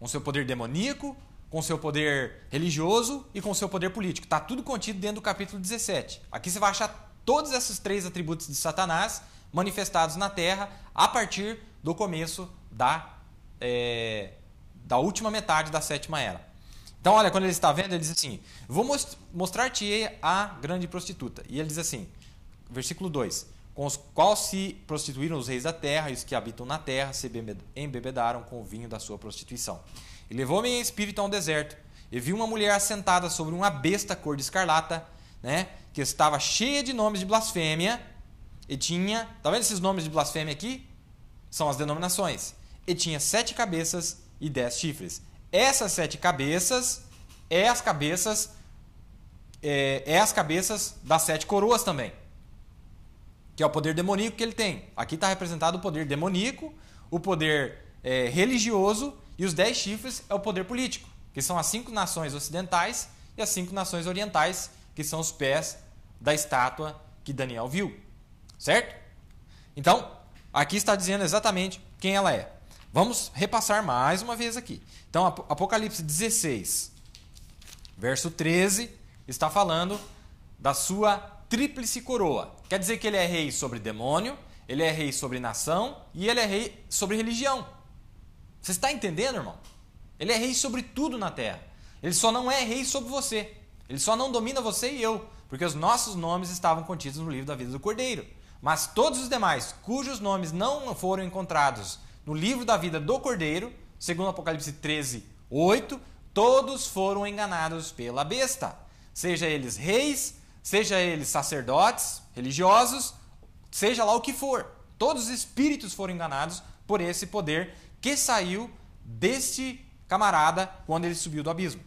Com seu poder demoníaco, com seu poder religioso e com seu poder político. Está tudo contido dentro do capítulo 17. Aqui você vai achar todos esses três atributos de Satanás manifestados na terra a partir do começo da é, da última metade da sétima era. Então, olha, quando ele está vendo, ele diz assim: Vou most mostrar-te a grande prostituta. E ele diz assim, versículo 2: Com os qual se prostituíram os reis da terra e os que habitam na terra se embebedaram com o vinho da sua prostituição. E levou-me em espírito a um deserto e vi uma mulher assentada sobre uma besta cor de escarlata, né, que estava cheia de nomes de blasfêmia e tinha, Está vendo esses nomes de blasfêmia aqui? São as denominações e tinha sete cabeças e dez chifres. Essas sete cabeças é as cabeças é, é as cabeças das sete coroas também, que é o poder demoníaco que ele tem. Aqui está representado o poder demoníaco, o poder é, religioso e os dez chifres é o poder político, que são as cinco nações ocidentais e as cinco nações orientais, que são os pés da estátua que Daniel viu, certo? Então aqui está dizendo exatamente quem ela é. Vamos repassar mais uma vez aqui. Então, Apocalipse 16, verso 13, está falando da sua tríplice coroa. Quer dizer que ele é rei sobre demônio, ele é rei sobre nação e ele é rei sobre religião. Você está entendendo, irmão? Ele é rei sobre tudo na terra. Ele só não é rei sobre você. Ele só não domina você e eu, porque os nossos nomes estavam contidos no livro da vida do Cordeiro. Mas todos os demais, cujos nomes não foram encontrados no livro da vida do Cordeiro, segundo Apocalipse 13, 8, todos foram enganados pela besta, seja eles reis, seja eles sacerdotes, religiosos, seja lá o que for. Todos os espíritos foram enganados por esse poder que saiu deste camarada quando ele subiu do abismo.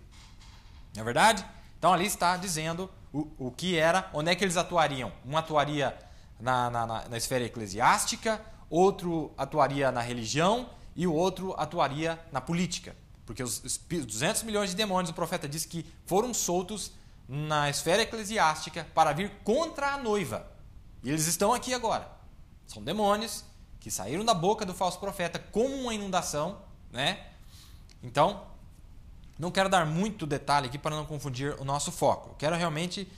Não é verdade? Então ali está dizendo o, o que era, onde é que eles atuariam. Um atuaria na, na, na, na esfera eclesiástica, outro atuaria na religião e o outro atuaria na política. Porque os 200 milhões de demônios, o profeta diz que foram soltos na esfera eclesiástica para vir contra a noiva. E eles estão aqui agora. São demônios que saíram da boca do falso profeta como uma inundação, né? Então, não quero dar muito detalhe aqui para não confundir o nosso foco. quero realmente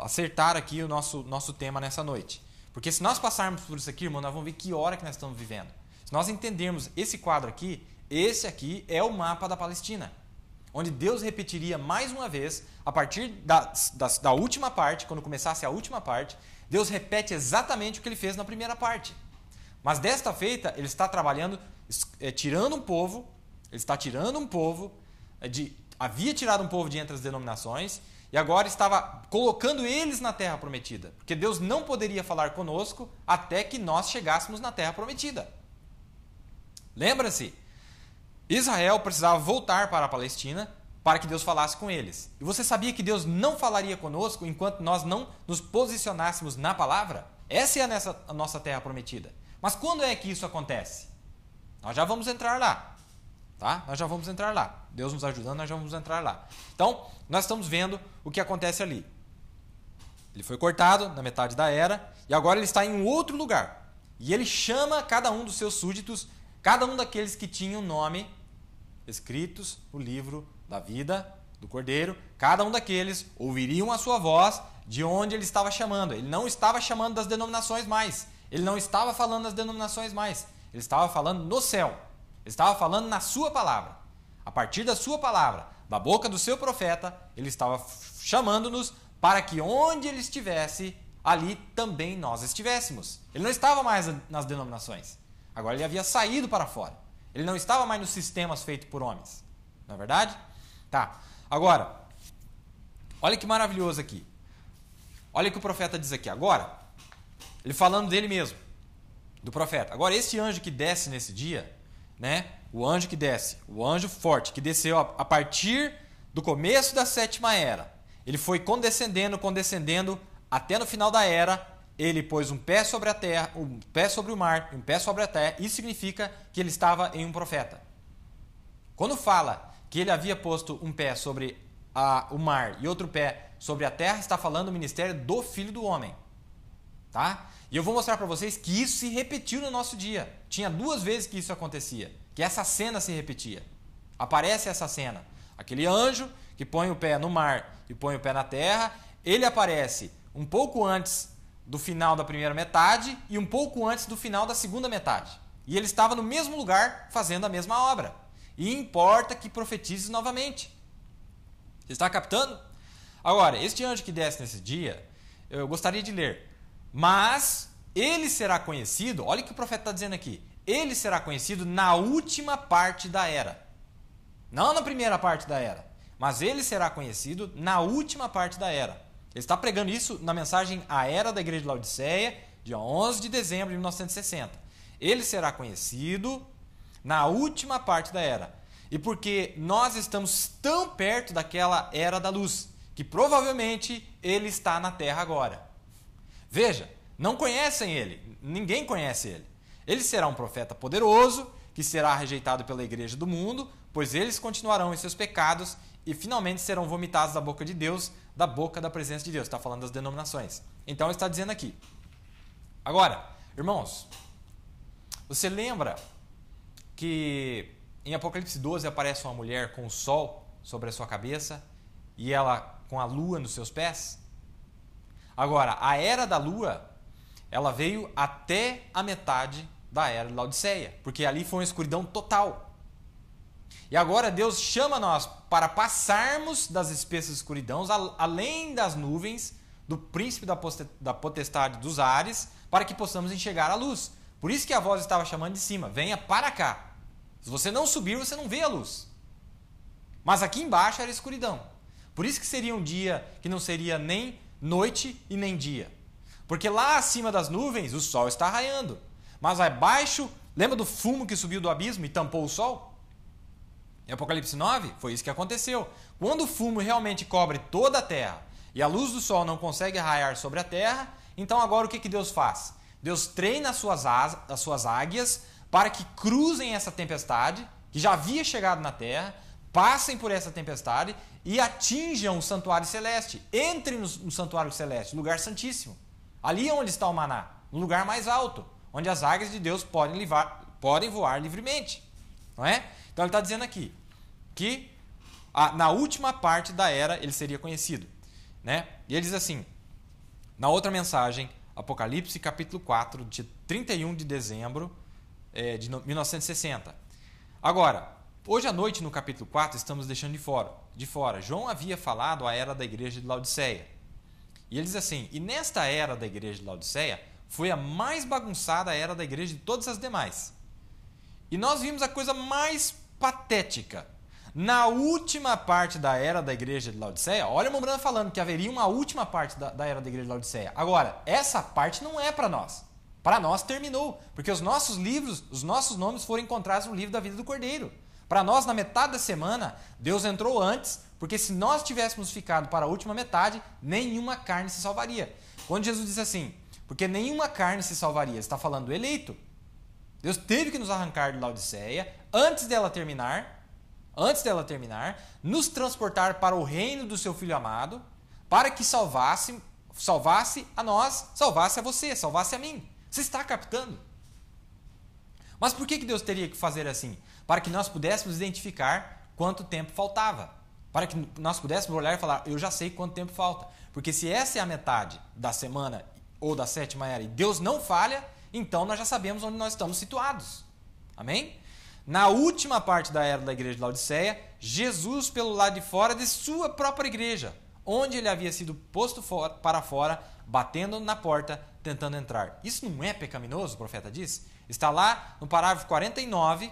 acertar aqui o nosso, nosso tema nessa noite. Porque se nós passarmos por isso aqui, irmão, nós vamos ver que hora que nós estamos vivendo. Se nós entendermos esse quadro aqui, esse aqui é o mapa da Palestina. Onde Deus repetiria mais uma vez, a partir da, da, da última parte, quando começasse a última parte, Deus repete exatamente o que ele fez na primeira parte. Mas desta feita, ele está trabalhando, é, tirando um povo, ele está tirando um povo, é, de, havia tirado um povo de entre as denominações, e agora estava colocando eles na terra prometida, porque Deus não poderia falar conosco até que nós chegássemos na terra prometida. Lembra-se? Israel precisava voltar para a Palestina para que Deus falasse com eles. E você sabia que Deus não falaria conosco enquanto nós não nos posicionássemos na palavra? Essa é a nossa terra prometida. Mas quando é que isso acontece? Nós já vamos entrar lá tá? Nós já vamos entrar lá. Deus nos ajudando, nós já vamos entrar lá. Então, nós estamos vendo o que acontece ali. Ele foi cortado na metade da era e agora ele está em um outro lugar. E ele chama cada um dos seus súditos, cada um daqueles que tinham nome escritos no livro da vida do cordeiro, cada um daqueles ouviriam a sua voz de onde ele estava chamando. Ele não estava chamando das denominações mais. Ele não estava falando das denominações mais. Ele estava falando no céu. Ele estava falando na sua palavra. A partir da sua palavra, da boca do seu profeta, ele estava chamando-nos para que onde ele estivesse, ali também nós estivéssemos. Ele não estava mais nas denominações. Agora ele havia saído para fora. Ele não estava mais nos sistemas feitos por homens. Não é verdade? Tá. Agora, olha que maravilhoso aqui. Olha o que o profeta diz aqui. Agora, ele falando dele mesmo, do profeta. Agora, este anjo que desce nesse dia, né? O anjo que desce, o anjo forte que desceu a partir do começo da sétima era. Ele foi condescendendo, condescendendo até no final da era. Ele pôs um pé sobre a terra, um pé sobre o mar, um pé sobre a terra. Isso significa que ele estava em um profeta. Quando fala que ele havia posto um pé sobre a, o mar e outro pé sobre a terra, está falando o ministério do Filho do Homem, tá? E eu vou mostrar para vocês que isso se repetiu no nosso dia. Tinha duas vezes que isso acontecia, que essa cena se repetia. Aparece essa cena. Aquele anjo que põe o pé no mar e põe o pé na terra, ele aparece um pouco antes do final da primeira metade e um pouco antes do final da segunda metade. E ele estava no mesmo lugar fazendo a mesma obra. E importa que profetize novamente. Você está captando? Agora, este anjo que desce nesse dia, eu gostaria de ler. Mas ele será conhecido, olha o que o profeta está dizendo aqui. Ele será conhecido na última parte da era. Não na primeira parte da era, mas ele será conhecido na última parte da era. Ele está pregando isso na mensagem A Era da Igreja de Laodiceia, dia 11 de dezembro de 1960. Ele será conhecido na última parte da era. E porque nós estamos tão perto daquela era da luz, que provavelmente ele está na Terra agora. Veja, não conhecem ele, ninguém conhece ele. Ele será um profeta poderoso, que será rejeitado pela igreja do mundo, pois eles continuarão em seus pecados e finalmente serão vomitados da boca de Deus, da boca da presença de Deus. Está falando das denominações. Então ele está dizendo aqui. Agora, irmãos, você lembra que em Apocalipse 12 aparece uma mulher com o sol sobre a sua cabeça e ela com a lua nos seus pés? Agora, a era da lua ela veio até a metade da era de Laodiceia, porque ali foi uma escuridão total. E agora Deus chama nós para passarmos das espessas escuridões, além das nuvens, do príncipe da potestade dos ares, para que possamos enxergar a luz. Por isso que a voz estava chamando de cima: venha para cá. Se você não subir, você não vê a luz. Mas aqui embaixo era escuridão. Por isso que seria um dia que não seria nem noite e nem dia. Porque lá acima das nuvens o sol está raiando. Mas abaixo, lembra do fumo que subiu do abismo e tampou o sol? Em Apocalipse 9, foi isso que aconteceu. Quando o fumo realmente cobre toda a terra e a luz do sol não consegue raiar sobre a terra, então agora o que, que Deus faz? Deus treina as suas, asas, as suas águias para que cruzem essa tempestade que já havia chegado na terra, passem por essa tempestade e atinjam o santuário celeste, entrem no santuário celeste, lugar santíssimo. Ali é onde está o maná, no lugar mais alto, onde as águias de Deus podem, podem voar livremente. Não é? Então ele está dizendo aqui que a, na última parte da era ele seria conhecido. Né? E ele diz assim, na outra mensagem, Apocalipse capítulo 4, de 31 de dezembro é, de 1960. Agora, hoje à noite no capítulo 4 estamos deixando de fora. De fora, João havia falado a era da igreja de Laodiceia. E ele diz assim: E nesta era da igreja de Laodiceia, foi a mais bagunçada era da igreja de todas as demais. E nós vimos a coisa mais patética. Na última parte da era da igreja de Laodiceia, olha o Mombrana falando que haveria uma última parte da, da era da igreja de Laodiceia. Agora, essa parte não é para nós. Para nós terminou, porque os nossos livros, os nossos nomes foram encontrados no livro da vida do Cordeiro. Para nós, na metade da semana, Deus entrou antes, porque se nós tivéssemos ficado para a última metade, nenhuma carne se salvaria. Quando Jesus disse assim, porque nenhuma carne se salvaria, está falando eleito. Deus teve que nos arrancar de Laodiceia antes dela terminar, antes dela terminar, nos transportar para o reino do seu filho amado, para que salvasse, salvasse a nós, salvasse a você, salvasse a mim. Você está captando? Mas por que, que Deus teria que fazer assim? Para que nós pudéssemos identificar quanto tempo faltava para que nós pudéssemos olhar e falar: eu já sei quanto tempo falta. Porque se essa é a metade da semana ou da sétima era e Deus não falha, então nós já sabemos onde nós estamos situados. Amém? Na última parte da era da igreja de Laodiceia, Jesus, pelo lado de fora de sua própria igreja, onde ele havia sido posto para fora, batendo na porta, tentando entrar. Isso não é pecaminoso, o profeta diz? Está lá no parágrafo 49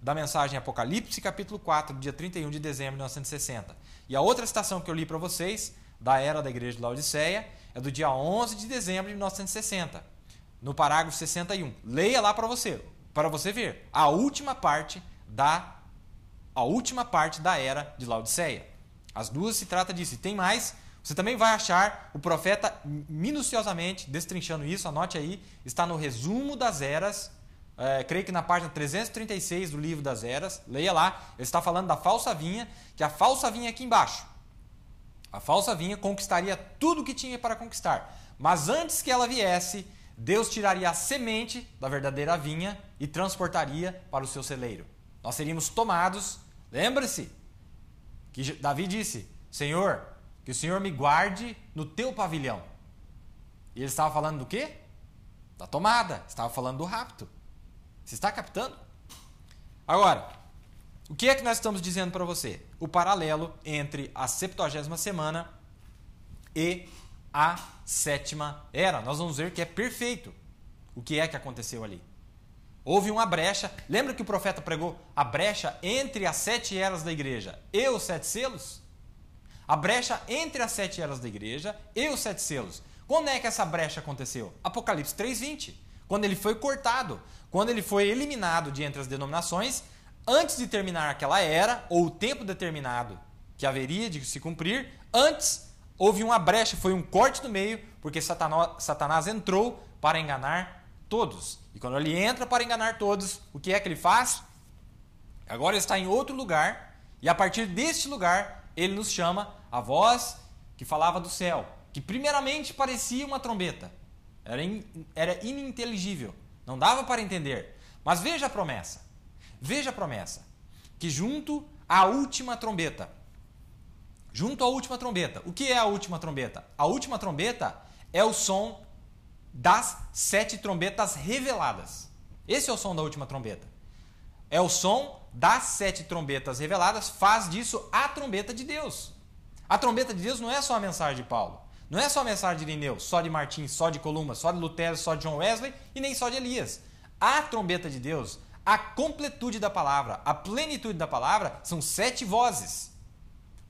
da mensagem Apocalipse, capítulo 4, dia 31 de dezembro de 1960. E a outra citação que eu li para vocês, da era da igreja de Laodiceia, é do dia 11 de dezembro de 1960, no parágrafo 61. Leia lá para você, para você ver a última parte da a última parte da era de Laodiceia. As duas se trata disso. E tem mais, você também vai achar o profeta minuciosamente destrinchando isso, anote aí, está no resumo das eras é, creio que na página 336 do livro das eras, leia lá, ele está falando da falsa vinha, que a falsa vinha é aqui embaixo. A falsa vinha conquistaria tudo o que tinha para conquistar. Mas antes que ela viesse, Deus tiraria a semente da verdadeira vinha e transportaria para o seu celeiro. Nós seríamos tomados. Lembre-se que Davi disse: Senhor, que o Senhor me guarde no teu pavilhão. E ele estava falando do quê? Da tomada, estava falando do rapto. Você está captando? Agora, o que é que nós estamos dizendo para você? O paralelo entre a 70 semana e a sétima era. Nós vamos ver que é perfeito o que é que aconteceu ali. Houve uma brecha. Lembra que o profeta pregou a brecha entre as sete eras da igreja e os sete selos? A brecha entre as sete eras da igreja e os sete selos. Quando é que essa brecha aconteceu? Apocalipse 3,20 quando ele foi cortado, quando ele foi eliminado de entre as denominações, antes de terminar aquela era, ou o tempo determinado que haveria de se cumprir, antes houve uma brecha, foi um corte no meio, porque Satanás, entrou para enganar todos. E quando ele entra para enganar todos, o que é que ele faz? Agora está em outro lugar, e a partir deste lugar, ele nos chama a voz que falava do céu, que primeiramente parecia uma trombeta, era, in, era ininteligível. Não dava para entender. Mas veja a promessa. Veja a promessa. Que junto à última trombeta. Junto à última trombeta. O que é a última trombeta? A última trombeta é o som das sete trombetas reveladas. Esse é o som da última trombeta. É o som das sete trombetas reveladas, faz disso a trombeta de Deus. A trombeta de Deus não é só a mensagem de Paulo. Não é só a mensagem de Irineu, só de Martins, só de Columba, só de Lutero, só de John Wesley e nem só de Elias. A trombeta de Deus, a completude da palavra, a plenitude da palavra são sete vozes.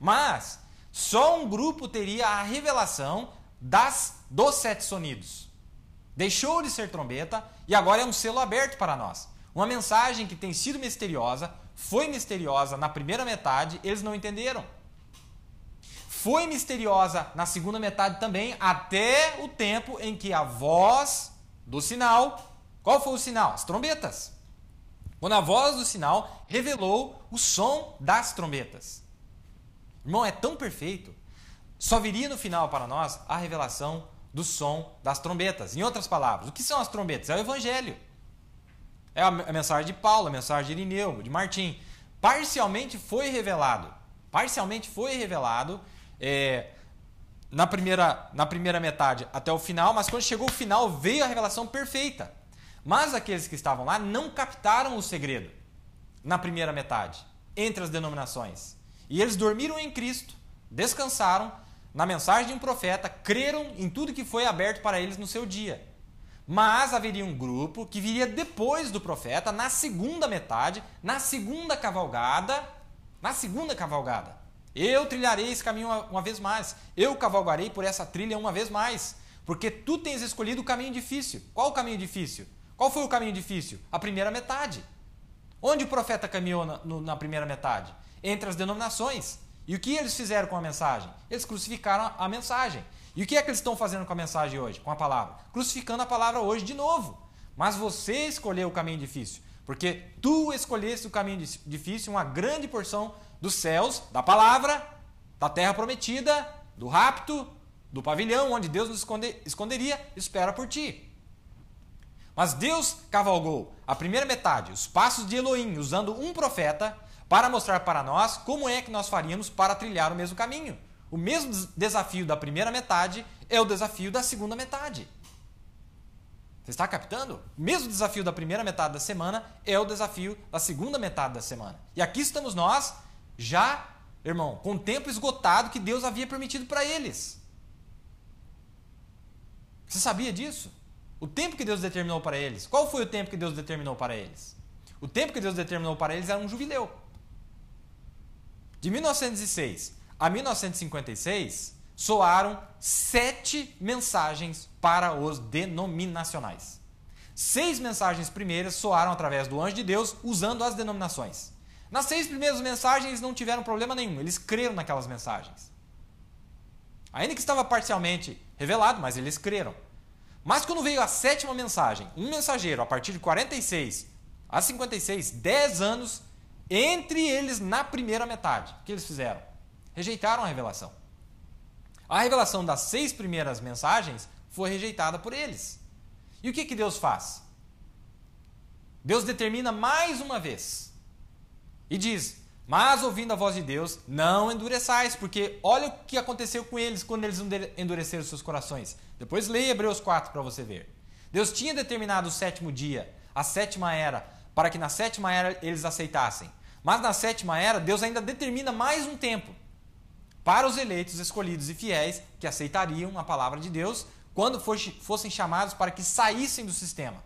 Mas só um grupo teria a revelação das dos sete sonidos. Deixou de ser trombeta e agora é um selo aberto para nós. Uma mensagem que tem sido misteriosa, foi misteriosa na primeira metade, eles não entenderam foi misteriosa na segunda metade também, até o tempo em que a voz do sinal. Qual foi o sinal? As trombetas. Quando a voz do sinal revelou o som das trombetas. Irmão, é tão perfeito. Só viria no final para nós a revelação do som das trombetas. Em outras palavras, o que são as trombetas? É o evangelho. É a mensagem de Paulo, a mensagem de Irineu, de Martim. Parcialmente foi revelado. Parcialmente foi revelado é, na primeira, na primeira metade até o final, mas quando chegou o final veio a revelação perfeita. Mas aqueles que estavam lá não captaram o segredo na primeira metade, entre as denominações. E eles dormiram em Cristo, descansaram na mensagem de um profeta, creram em tudo que foi aberto para eles no seu dia. Mas haveria um grupo que viria depois do profeta, na segunda metade, na segunda cavalgada, na segunda cavalgada, eu trilharei esse caminho uma vez mais. Eu cavalgarei por essa trilha uma vez mais. Porque tu tens escolhido o caminho difícil. Qual o caminho difícil? Qual foi o caminho difícil? A primeira metade. Onde o profeta caminhou na, no, na primeira metade? Entre as denominações. E o que eles fizeram com a mensagem? Eles crucificaram a mensagem. E o que é que eles estão fazendo com a mensagem hoje? Com a palavra? Crucificando a palavra hoje de novo. Mas você escolheu o caminho difícil. Porque tu escolheste o caminho difícil, uma grande porção dos céus, da palavra, da terra prometida, do rapto, do pavilhão onde Deus nos esconderia, espera por ti. Mas Deus cavalgou a primeira metade, os passos de Elohim, usando um profeta, para mostrar para nós como é que nós faríamos para trilhar o mesmo caminho. O mesmo desafio da primeira metade é o desafio da segunda metade. Você está captando? O mesmo desafio da primeira metade da semana é o desafio da segunda metade da semana. E aqui estamos nós já, irmão, com o tempo esgotado que Deus havia permitido para eles. Você sabia disso? O tempo que Deus determinou para eles. Qual foi o tempo que Deus determinou para eles? O tempo que Deus determinou para eles era um jubileu. De 1906 a 1956, soaram sete mensagens para os denominacionais. Seis mensagens primeiras soaram através do anjo de Deus, usando as denominações. Nas seis primeiras mensagens eles não tiveram problema nenhum, eles creram naquelas mensagens. Ainda que estava parcialmente revelado, mas eles creram. Mas quando veio a sétima mensagem, um mensageiro a partir de 46 a 56, 10 anos, entre eles na primeira metade, o que eles fizeram? Rejeitaram a revelação. A revelação das seis primeiras mensagens foi rejeitada por eles. E o que, que Deus faz? Deus determina mais uma vez e diz: Mas ouvindo a voz de Deus, não endureçais, porque olha o que aconteceu com eles quando eles endureceram seus corações. Depois leia Hebreus 4 para você ver. Deus tinha determinado o sétimo dia, a sétima era, para que na sétima era eles aceitassem. Mas na sétima era, Deus ainda determina mais um tempo para os eleitos, escolhidos e fiéis que aceitariam a palavra de Deus quando fossem chamados para que saíssem do sistema.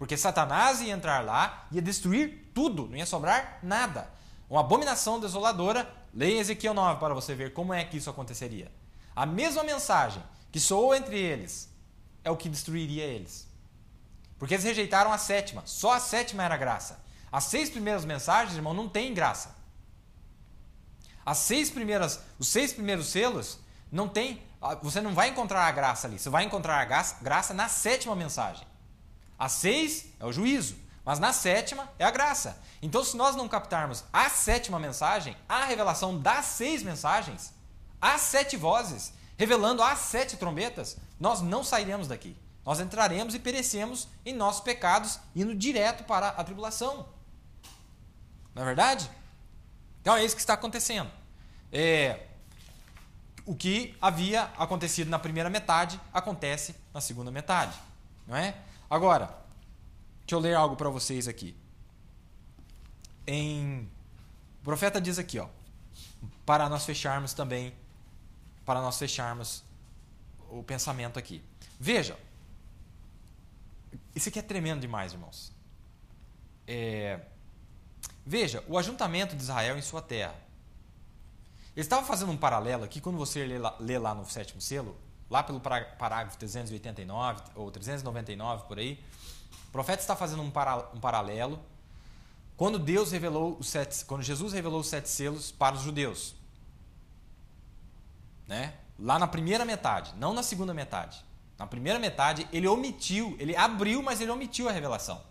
Porque Satanás ia entrar lá, ia destruir tudo, não ia sobrar nada. Uma abominação desoladora. Leia Ezequiel 9 para você ver como é que isso aconteceria. A mesma mensagem que soou entre eles é o que destruiria eles. Porque eles rejeitaram a sétima. Só a sétima era graça. As seis primeiras mensagens, irmão, não tem graça. As seis primeiras, os seis primeiros selos não tem, ah, você não vai encontrar a graça ali. Você vai encontrar a graça na sétima mensagem. A seis é o juízo, mas na sétima é a graça. Então, se nós não captarmos a sétima mensagem, a revelação das seis mensagens, as sete vozes, revelando as sete trombetas, nós não sairemos daqui. Nós entraremos e perecemos em nossos pecados, indo direto para a tribulação. Não é verdade? Então é isso que está acontecendo. É, o que havia acontecido na primeira metade acontece na segunda metade, não é? Agora, deixa eu ler algo para vocês aqui. Em o profeta diz aqui, ó, para nós fecharmos também, para nós fecharmos o pensamento aqui. Veja, isso aqui é tremendo demais, irmãos. É, veja, o ajuntamento de Israel em sua terra. Ele estava fazendo um paralelo aqui, quando você lê lá, lê lá no sétimo selo, lá pelo parágrafo 389 ou 399 por aí, o profeta está fazendo um, para, um paralelo quando Deus revelou os sete, quando Jesus revelou os sete selos para os judeus, né? Lá na primeira metade, não na segunda metade. Na primeira metade ele omitiu, ele abriu, mas ele omitiu a revelação,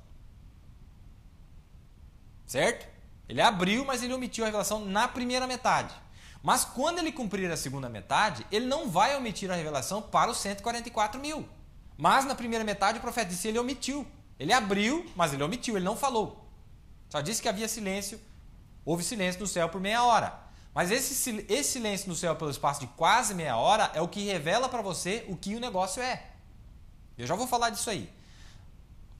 certo? Ele abriu, mas ele omitiu a revelação na primeira metade. Mas quando ele cumprir a segunda metade, ele não vai omitir a revelação para os 144 mil. Mas na primeira metade o profeta disse ele omitiu. Ele abriu, mas ele omitiu, ele não falou. Só disse que havia silêncio, houve silêncio no céu por meia hora. Mas esse, esse silêncio no céu pelo espaço de quase meia hora é o que revela para você o que o negócio é. Eu já vou falar disso aí.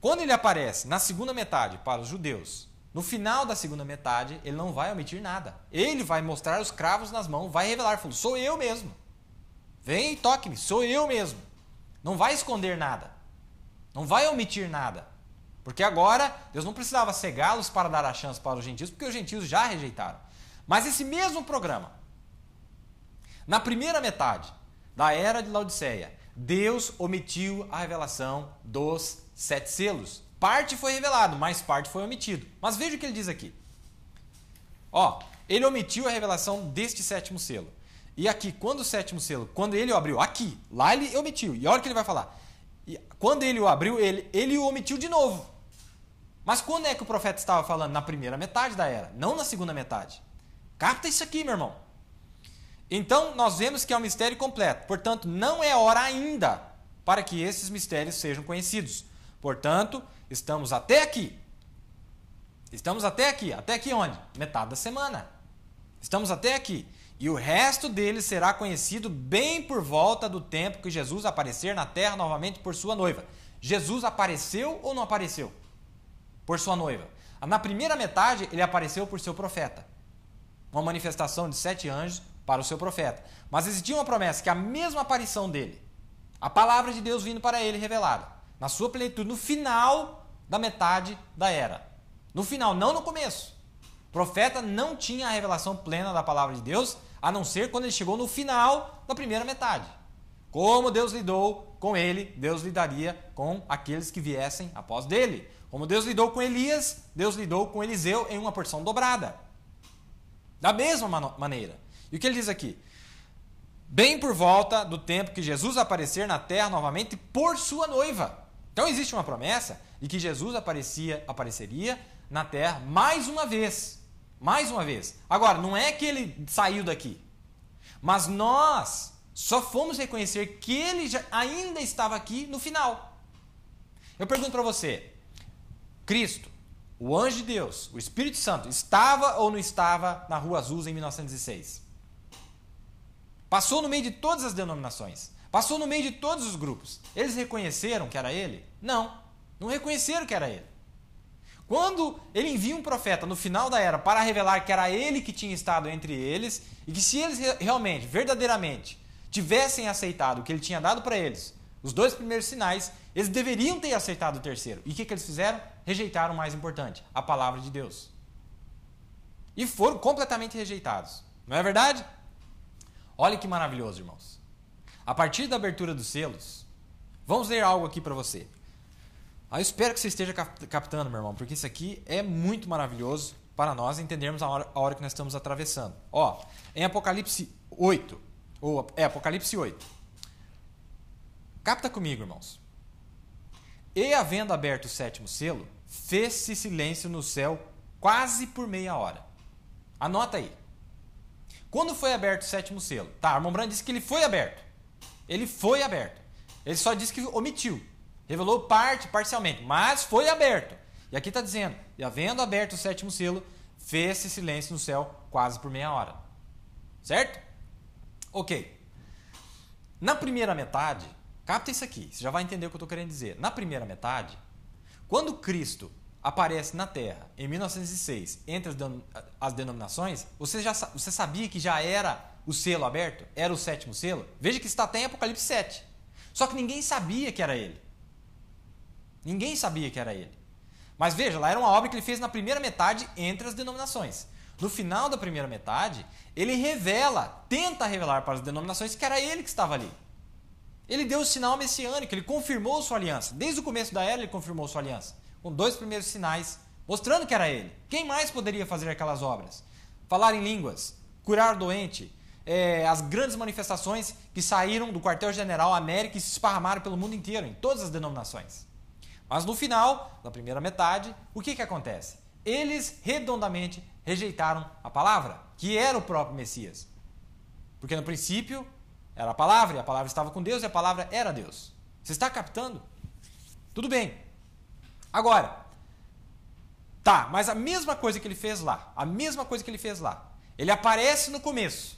Quando ele aparece na segunda metade para os judeus no final da segunda metade, ele não vai omitir nada. Ele vai mostrar os cravos nas mãos, vai revelar, falou: sou eu mesmo. Vem e toque-me, sou eu mesmo. Não vai esconder nada. Não vai omitir nada. Porque agora Deus não precisava cegá-los para dar a chance para os gentios, porque os gentios já rejeitaram. Mas esse mesmo programa, na primeira metade da era de Laodiceia, Deus omitiu a revelação dos sete selos. Parte foi revelado, mas parte foi omitido. Mas veja o que ele diz aqui. Ó, ele omitiu a revelação deste sétimo selo. E aqui, quando o sétimo selo, quando ele o abriu, aqui, lá ele omitiu. E olha o que ele vai falar. E quando ele o abriu, ele, ele o omitiu de novo. Mas quando é que o profeta estava falando? Na primeira metade da era, não na segunda metade. Capta isso aqui, meu irmão. Então, nós vemos que é um mistério completo. Portanto, não é hora ainda para que esses mistérios sejam conhecidos. Portanto, Estamos até aqui. Estamos até aqui. Até aqui onde? Metade da semana. Estamos até aqui. E o resto dele será conhecido bem por volta do tempo que Jesus aparecer na terra novamente por sua noiva. Jesus apareceu ou não apareceu? Por sua noiva. Na primeira metade, ele apareceu por seu profeta. Uma manifestação de sete anjos para o seu profeta. Mas existia uma promessa que a mesma aparição dele, a palavra de Deus vindo para ele revelada, na sua plenitude, no final da metade da era. No final, não no começo. O profeta não tinha a revelação plena da palavra de Deus, a não ser quando ele chegou no final da primeira metade. Como Deus lidou com ele, Deus lidaria com aqueles que viessem após dele. Como Deus lidou com Elias, Deus lidou com Eliseu em uma porção dobrada. Da mesma maneira. E o que ele diz aqui? Bem por volta do tempo que Jesus aparecer na terra novamente por sua noiva. Então existe uma promessa de que Jesus aparecia, apareceria na terra mais uma vez. Mais uma vez. Agora, não é que ele saiu daqui. Mas nós só fomos reconhecer que ele já, ainda estava aqui no final. Eu pergunto para você: Cristo, o anjo de Deus, o Espírito Santo, estava ou não estava na Rua Azul em 1906? Passou no meio de todas as denominações. Passou no meio de todos os grupos. Eles reconheceram que era ele? Não. Não reconheceram que era ele. Quando ele envia um profeta no final da era para revelar que era ele que tinha estado entre eles e que se eles realmente, verdadeiramente, tivessem aceitado o que ele tinha dado para eles, os dois primeiros sinais, eles deveriam ter aceitado o terceiro. E o que, que eles fizeram? Rejeitaram o mais importante, a palavra de Deus. E foram completamente rejeitados. Não é verdade? Olha que maravilhoso, irmãos. A partir da abertura dos selos, vamos ler algo aqui para você. Aí ah, eu espero que você esteja captando, meu irmão, porque isso aqui é muito maravilhoso para nós entendermos a hora, a hora que nós estamos atravessando. Ó, em Apocalipse 8, ou é Apocalipse 8. Capta comigo, irmãos. E havendo aberto o sétimo selo, fez-se silêncio no céu quase por meia hora. Anota aí. Quando foi aberto o sétimo selo? Tá, Armand Brand disse que ele foi aberto. Ele foi aberto. Ele só disse que omitiu. Revelou parte, parcialmente, mas foi aberto. E aqui está dizendo: e havendo aberto o sétimo selo, fez-se silêncio no céu quase por meia hora. Certo? Ok. Na primeira metade, capta isso aqui, você já vai entender o que eu estou querendo dizer. Na primeira metade, quando Cristo aparece na Terra em 1906 entre as denominações, você já você sabia que já era o selo aberto? Era o sétimo selo? Veja que está até em Apocalipse 7. Só que ninguém sabia que era ele. Ninguém sabia que era ele. Mas veja, lá era uma obra que ele fez na primeira metade entre as denominações. No final da primeira metade, ele revela, tenta revelar para as denominações que era ele que estava ali. Ele deu o sinal messiânico, ele confirmou sua aliança. Desde o começo da era, ele confirmou sua aliança. Com dois primeiros sinais, mostrando que era ele. Quem mais poderia fazer aquelas obras? Falar em línguas, curar doente, é, as grandes manifestações que saíram do quartel-general América e se esparramaram pelo mundo inteiro, em todas as denominações. Mas no final, da primeira metade, o que, que acontece? Eles redondamente rejeitaram a palavra, que era o próprio Messias. Porque no princípio era a palavra, e a palavra estava com Deus, e a palavra era Deus. Você está captando? Tudo bem. Agora, tá, mas a mesma coisa que ele fez lá, a mesma coisa que ele fez lá, ele aparece no começo.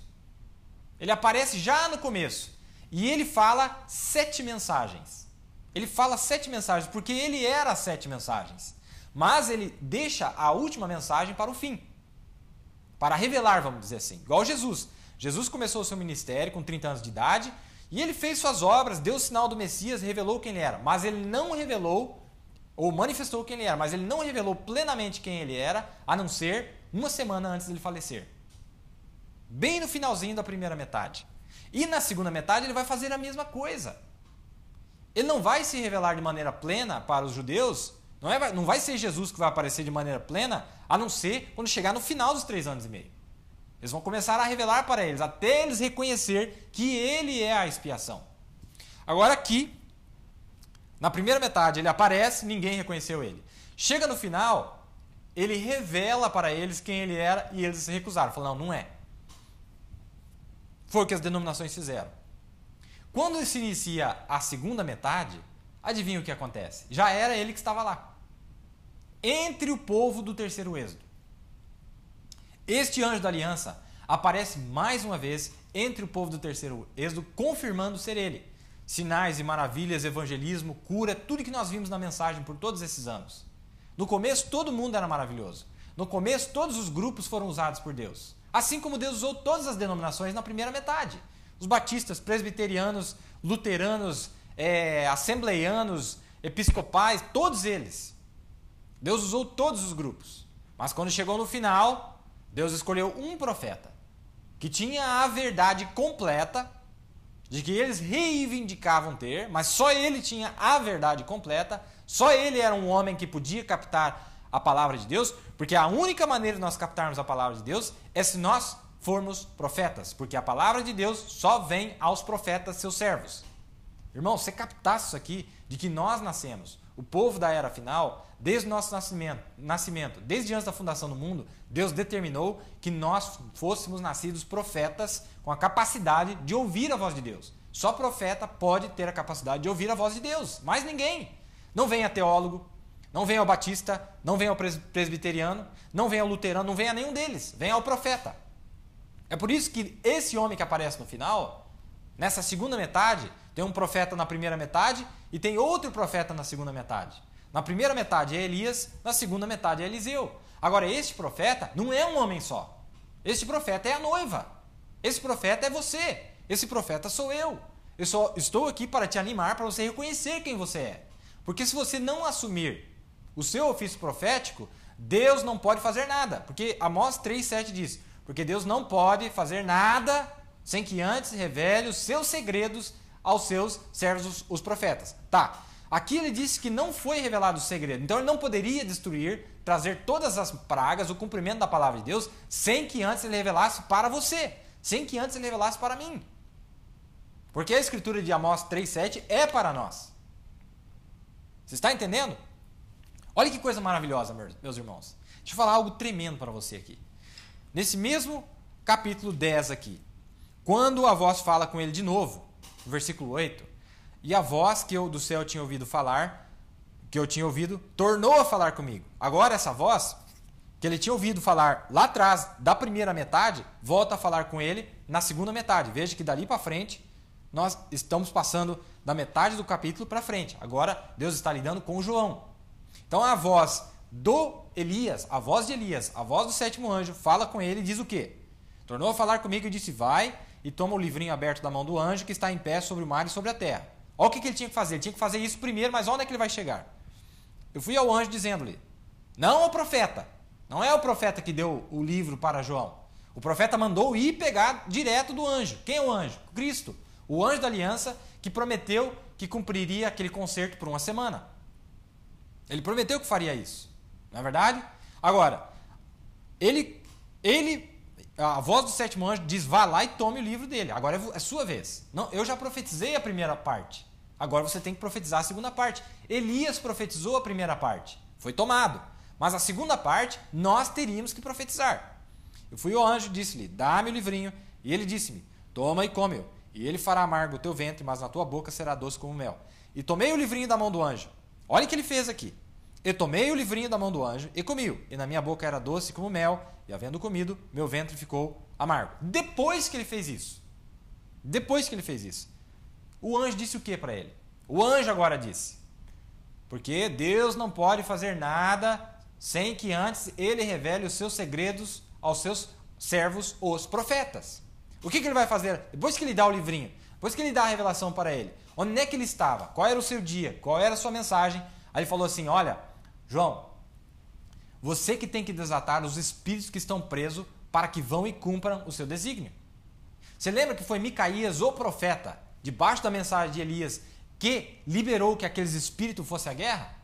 Ele aparece já no começo. E ele fala sete mensagens. Ele fala sete mensagens, porque ele era sete mensagens. Mas ele deixa a última mensagem para o fim. Para revelar, vamos dizer assim. Igual Jesus. Jesus começou o seu ministério com 30 anos de idade e ele fez suas obras, deu o sinal do Messias, revelou quem ele era. Mas ele não revelou, ou manifestou quem ele era, mas ele não revelou plenamente quem ele era, a não ser uma semana antes dele falecer. Bem no finalzinho da primeira metade. E na segunda metade ele vai fazer a mesma coisa ele não vai se revelar de maneira plena para os judeus, não, é, não vai ser Jesus que vai aparecer de maneira plena, a não ser quando chegar no final dos três anos e meio. Eles vão começar a revelar para eles, até eles reconhecer que ele é a expiação. Agora aqui, na primeira metade ele aparece, ninguém reconheceu ele. Chega no final, ele revela para eles quem ele era e eles se recusaram. Falaram, não, não é. Foi o que as denominações fizeram. Quando se inicia a segunda metade, adivinha o que acontece? Já era ele que estava lá. Entre o povo do terceiro êxodo. Este anjo da aliança aparece mais uma vez entre o povo do terceiro êxodo, confirmando ser ele. Sinais e maravilhas, evangelismo, cura, tudo que nós vimos na mensagem por todos esses anos. No começo, todo mundo era maravilhoso. No começo, todos os grupos foram usados por Deus. Assim como Deus usou todas as denominações na primeira metade. Os batistas, presbiterianos, luteranos, é, assembleianos, episcopais, todos eles. Deus usou todos os grupos. Mas quando chegou no final, Deus escolheu um profeta que tinha a verdade completa de que eles reivindicavam ter, mas só ele tinha a verdade completa, só ele era um homem que podia captar a palavra de Deus, porque a única maneira de nós captarmos a palavra de Deus é se nós formos profetas, porque a palavra de Deus só vem aos profetas, seus servos. Irmão, você captasse isso aqui de que nós nascemos, o povo da era final, desde o nosso nascimento, nascimento, desde antes da fundação do mundo, Deus determinou que nós fôssemos nascidos profetas com a capacidade de ouvir a voz de Deus. Só profeta pode ter a capacidade de ouvir a voz de Deus, mais ninguém. Não venha teólogo, não venha o batista, não venha o presbiteriano, não venha o luterano, não venha a nenhum deles. Venha ao profeta. É por isso que esse homem que aparece no final, nessa segunda metade, tem um profeta na primeira metade e tem outro profeta na segunda metade. Na primeira metade é Elias, na segunda metade é Eliseu. Agora, este profeta não é um homem só. Este profeta é a noiva. Esse profeta é você. Esse profeta sou eu. Eu só estou aqui para te animar, para você reconhecer quem você é. Porque se você não assumir o seu ofício profético, Deus não pode fazer nada. Porque Amós 3,7 diz: porque Deus não pode fazer nada sem que antes revele os seus segredos aos seus servos, os profetas. Tá. Aqui ele disse que não foi revelado o segredo. Então ele não poderia destruir, trazer todas as pragas, o cumprimento da palavra de Deus, sem que antes ele revelasse para você, sem que antes ele revelasse para mim. Porque a escritura de Amós 3:7 é para nós. Você está entendendo? Olha que coisa maravilhosa, meus irmãos. Deixa eu falar algo tremendo para você aqui. Nesse mesmo capítulo 10 aqui, quando a voz fala com ele de novo, versículo 8, e a voz que eu do céu tinha ouvido falar, que eu tinha ouvido, tornou a falar comigo. Agora essa voz que ele tinha ouvido falar lá atrás da primeira metade, volta a falar com ele na segunda metade. Veja que dali para frente nós estamos passando da metade do capítulo para frente. Agora Deus está lidando com João. Então a voz do Elias, a voz de Elias, a voz do sétimo anjo, fala com ele e diz o quê? Tornou a falar comigo e disse: Vai e toma o livrinho aberto da mão do anjo que está em pé sobre o mar e sobre a terra. Olha o que, que ele tinha que fazer. Ele tinha que fazer isso primeiro, mas onde é que ele vai chegar? Eu fui ao anjo dizendo-lhe: Não ao profeta. Não é o profeta que deu o livro para João. O profeta mandou ir pegar direto do anjo. Quem é o anjo? Cristo, o anjo da aliança que prometeu que cumpriria aquele concerto por uma semana. Ele prometeu que faria isso. Não é verdade? Agora, ele, ele, a voz do sétimo anjo diz: vá lá e tome o livro dele. Agora é, é sua vez. Não, eu já profetizei a primeira parte. Agora você tem que profetizar a segunda parte. Elias profetizou a primeira parte. Foi tomado. Mas a segunda parte nós teríamos que profetizar. Eu fui ao anjo e disse-lhe: dá-me o livrinho. E ele disse-me: toma e come-o. E ele fará amargo o teu ventre, mas na tua boca será doce como mel. E tomei o livrinho da mão do anjo. Olha o que ele fez aqui. E tomei o livrinho da mão do anjo e comi-o, e na minha boca era doce como mel, e havendo comido, meu ventre ficou amargo. Depois que ele fez isso, depois que ele fez isso, o anjo disse o que para ele? O anjo agora disse: Porque Deus não pode fazer nada sem que antes ele revele os seus segredos aos seus servos, os profetas. O que, que ele vai fazer depois que ele dá o livrinho? Depois que ele dá a revelação para ele, onde é que ele estava? Qual era o seu dia? Qual era a sua mensagem? Aí ele falou assim: Olha, João, você que tem que desatar os espíritos que estão presos para que vão e cumpram o seu desígnio. Você lembra que foi Micaías, o profeta, debaixo da mensagem de Elias, que liberou que aqueles espíritos fossem à guerra?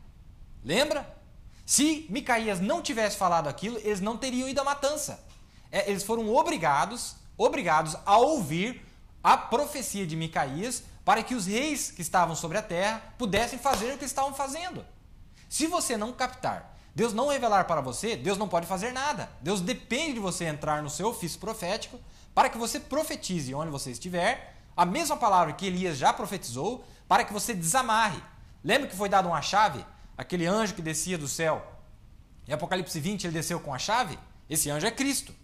Lembra? Se Micaías não tivesse falado aquilo, eles não teriam ido à matança. É, eles foram obrigados, obrigados a ouvir a profecia de Micaías para que os reis que estavam sobre a terra pudessem fazer o que estavam fazendo. Se você não captar, Deus não revelar para você, Deus não pode fazer nada. Deus depende de você entrar no seu ofício profético para que você profetize onde você estiver a mesma palavra que Elias já profetizou para que você desamarre. Lembra que foi dado uma chave? Aquele anjo que descia do céu. Em Apocalipse 20 ele desceu com a chave? Esse anjo é Cristo.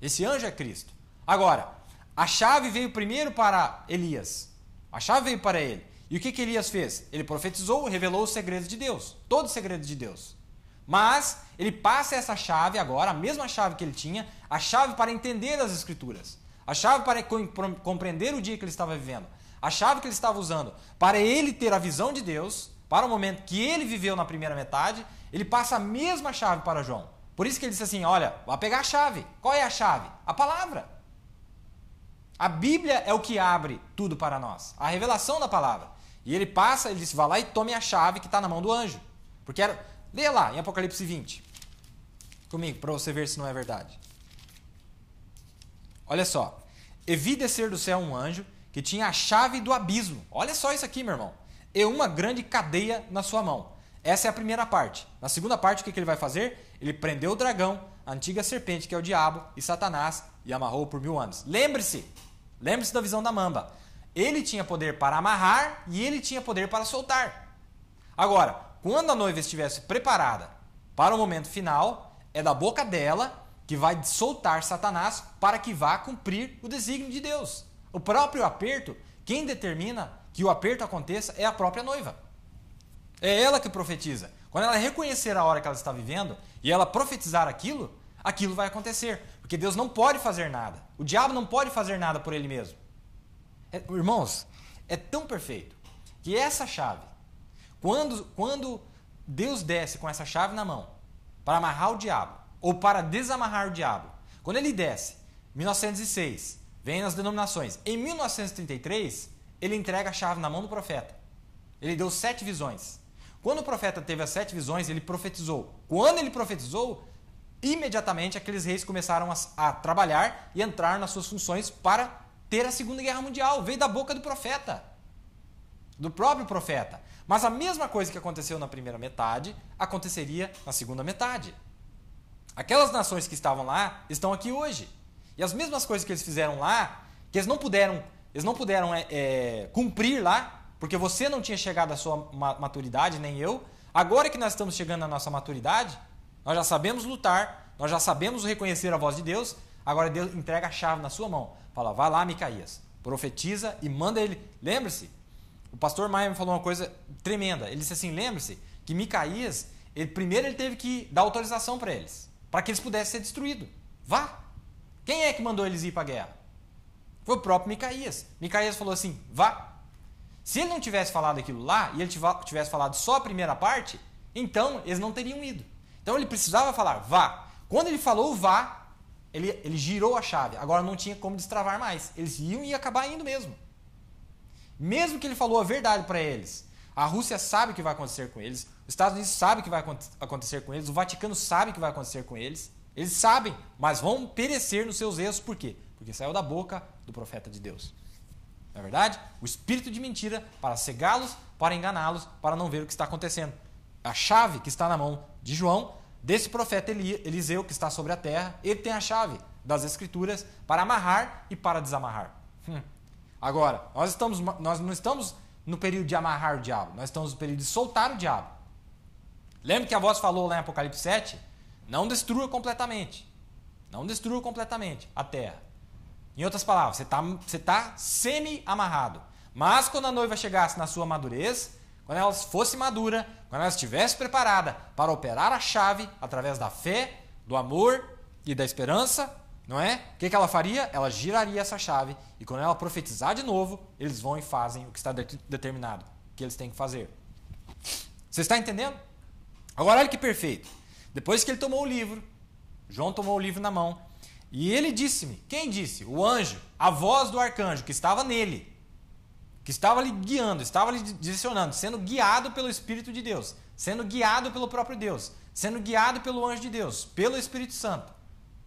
Esse anjo é Cristo. Agora, a chave veio primeiro para Elias. A chave veio para ele. E o que, que Elias fez? Ele profetizou, revelou os segredos de Deus, todos os segredos de Deus. Mas ele passa essa chave agora, a mesma chave que ele tinha, a chave para entender as escrituras, a chave para compreender o dia que ele estava vivendo, a chave que ele estava usando para ele ter a visão de Deus, para o momento que ele viveu na primeira metade, ele passa a mesma chave para João. Por isso que ele disse assim: olha, vai pegar a chave. Qual é a chave? A palavra. A Bíblia é o que abre tudo para nós, a revelação da palavra. E ele passa, ele disse: vá lá e tome a chave que está na mão do anjo. Porque era. Lê lá em Apocalipse 20. Comigo, para você ver se não é verdade. Olha só. E vi descer do céu um anjo que tinha a chave do abismo. Olha só isso aqui, meu irmão. E uma grande cadeia na sua mão. Essa é a primeira parte. Na segunda parte, o que, que ele vai fazer? Ele prendeu o dragão, a antiga serpente, que é o diabo, e Satanás, e amarrou por mil anos. Lembre-se, lembre-se da visão da mamba. Ele tinha poder para amarrar e ele tinha poder para soltar. Agora, quando a noiva estivesse preparada para o momento final, é da boca dela que vai soltar Satanás para que vá cumprir o desígnio de Deus. O próprio aperto, quem determina que o aperto aconteça é a própria noiva. É ela que profetiza. Quando ela reconhecer a hora que ela está vivendo e ela profetizar aquilo, aquilo vai acontecer. Porque Deus não pode fazer nada. O diabo não pode fazer nada por ele mesmo. É, irmãos, é tão perfeito que essa chave, quando, quando Deus desce com essa chave na mão para amarrar o diabo ou para desamarrar o diabo, quando ele desce, 1906, vem nas denominações, em 1933, ele entrega a chave na mão do profeta. Ele deu sete visões. Quando o profeta teve as sete visões, ele profetizou. Quando ele profetizou, imediatamente aqueles reis começaram a, a trabalhar e entrar nas suas funções para ter a Segunda Guerra Mundial. Veio da boca do profeta, do próprio profeta. Mas a mesma coisa que aconteceu na primeira metade aconteceria na segunda metade. Aquelas nações que estavam lá estão aqui hoje. E as mesmas coisas que eles fizeram lá, que eles não puderam, eles não puderam é, é, cumprir lá, porque você não tinha chegado à sua maturidade, nem eu. Agora que nós estamos chegando à nossa maturidade, nós já sabemos lutar, nós já sabemos reconhecer a voz de Deus, Agora Deus entrega a chave na sua mão. Fala, vai lá, Micaías. Profetiza e manda ele. Lembre-se, o pastor Maia me falou uma coisa tremenda. Ele disse assim: lembre-se que Micaías, ele, primeiro ele teve que dar autorização para eles, para que eles pudessem ser destruídos. Vá! Quem é que mandou eles ir para a guerra? Foi o próprio Micaías. Micaías falou assim: vá! Se ele não tivesse falado aquilo lá e ele tivesse falado só a primeira parte, então eles não teriam ido. Então ele precisava falar vá. Quando ele falou vá, ele, ele girou a chave, agora não tinha como destravar mais. Eles iam e acabar indo mesmo. Mesmo que ele falou a verdade para eles. A Rússia sabe o que vai acontecer com eles, os Estados Unidos sabe o que vai acontecer com eles, o Vaticano sabe o que vai acontecer com eles. Eles sabem, mas vão perecer nos seus erros, por quê? Porque saiu da boca do profeta de Deus. Na é verdade, o espírito de mentira para cegá-los, para enganá-los, para não ver o que está acontecendo. A chave que está na mão de João desse profeta Eliseu que está sobre a terra, ele tem a chave das escrituras para amarrar e para desamarrar. Hum. Agora, nós, estamos, nós não estamos no período de amarrar o diabo, nós estamos no período de soltar o diabo. Lembra que a voz falou lá em Apocalipse 7? Não destrua completamente. Não destrua completamente a terra. Em outras palavras, você está você tá semi-amarrado. Mas quando a noiva chegasse na sua madurez, quando ela fosse madura, quando ela estivesse preparada para operar a chave através da fé, do amor e da esperança, não é? O que, que ela faria? Ela giraria essa chave e quando ela profetizar de novo, eles vão e fazem o que está de determinado, que eles têm que fazer. Você está entendendo? Agora olha que perfeito. Depois que ele tomou o livro, João tomou o livro na mão e ele disse-me, quem disse? O anjo, a voz do arcanjo que estava nele que estava lhe guiando, estava lhe direcionando, sendo guiado pelo Espírito de Deus, sendo guiado pelo próprio Deus, sendo guiado pelo anjo de Deus, pelo Espírito Santo,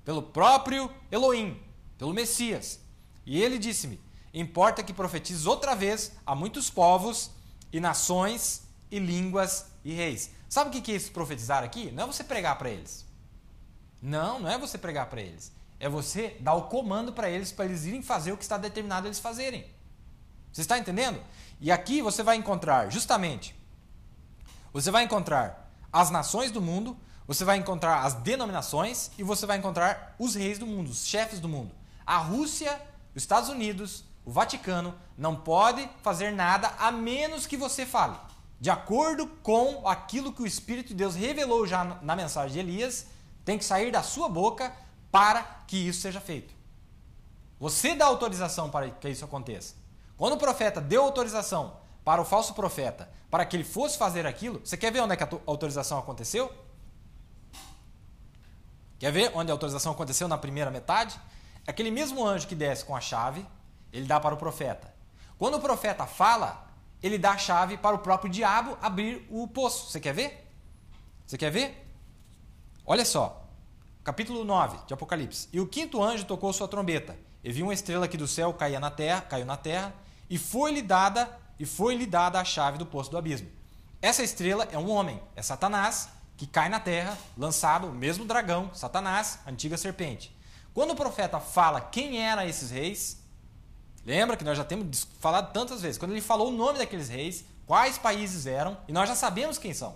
pelo próprio Elohim, pelo Messias. E ele disse-me: Importa que profetize outra vez a muitos povos e nações e línguas e reis. Sabe o que é esse profetizar aqui? Não é você pregar para eles. Não, não é você pregar para eles. É você dar o comando para eles, para eles irem fazer o que está determinado eles fazerem. Você está entendendo? E aqui você vai encontrar, justamente, você vai encontrar as nações do mundo, você vai encontrar as denominações e você vai encontrar os reis do mundo, os chefes do mundo. A Rússia, os Estados Unidos, o Vaticano não pode fazer nada a menos que você fale. De acordo com aquilo que o Espírito de Deus revelou já na mensagem de Elias, tem que sair da sua boca para que isso seja feito. Você dá autorização para que isso aconteça. Quando o profeta deu autorização para o falso profeta para que ele fosse fazer aquilo, você quer ver onde é que a autorização aconteceu? Quer ver onde a autorização aconteceu na primeira metade? Aquele mesmo anjo que desce com a chave, ele dá para o profeta. Quando o profeta fala, ele dá a chave para o próprio diabo abrir o poço. Você quer ver? Você quer ver? Olha só. Capítulo 9 de Apocalipse. E o quinto anjo tocou sua trombeta. E viu uma estrela que do céu caía na terra, caiu na terra, e foi-lhe dada, e foi-lhe dada a chave do poço do abismo. Essa estrela é um homem, é Satanás, que cai na terra, lançado, o mesmo dragão, Satanás, antiga serpente. Quando o profeta fala quem eram esses reis, lembra que nós já temos falado tantas vezes, quando ele falou o nome daqueles reis, quais países eram, e nós já sabemos quem são.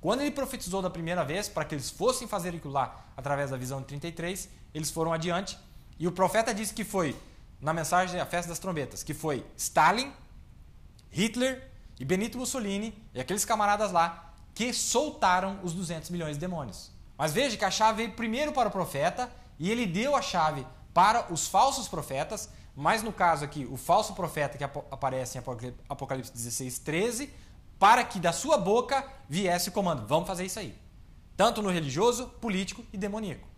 Quando ele profetizou da primeira vez para que eles fossem fazer aquilo lá através da visão de 33, eles foram adiante, e o profeta disse que foi na mensagem da Festa das Trombetas, que foi Stalin, Hitler e Benito Mussolini e aqueles camaradas lá que soltaram os 200 milhões de demônios. Mas veja que a chave veio primeiro para o profeta e ele deu a chave para os falsos profetas, mas no caso aqui, o falso profeta que aparece em Apocalipse 16, 13, para que da sua boca viesse o comando: vamos fazer isso aí. Tanto no religioso, político e demoníaco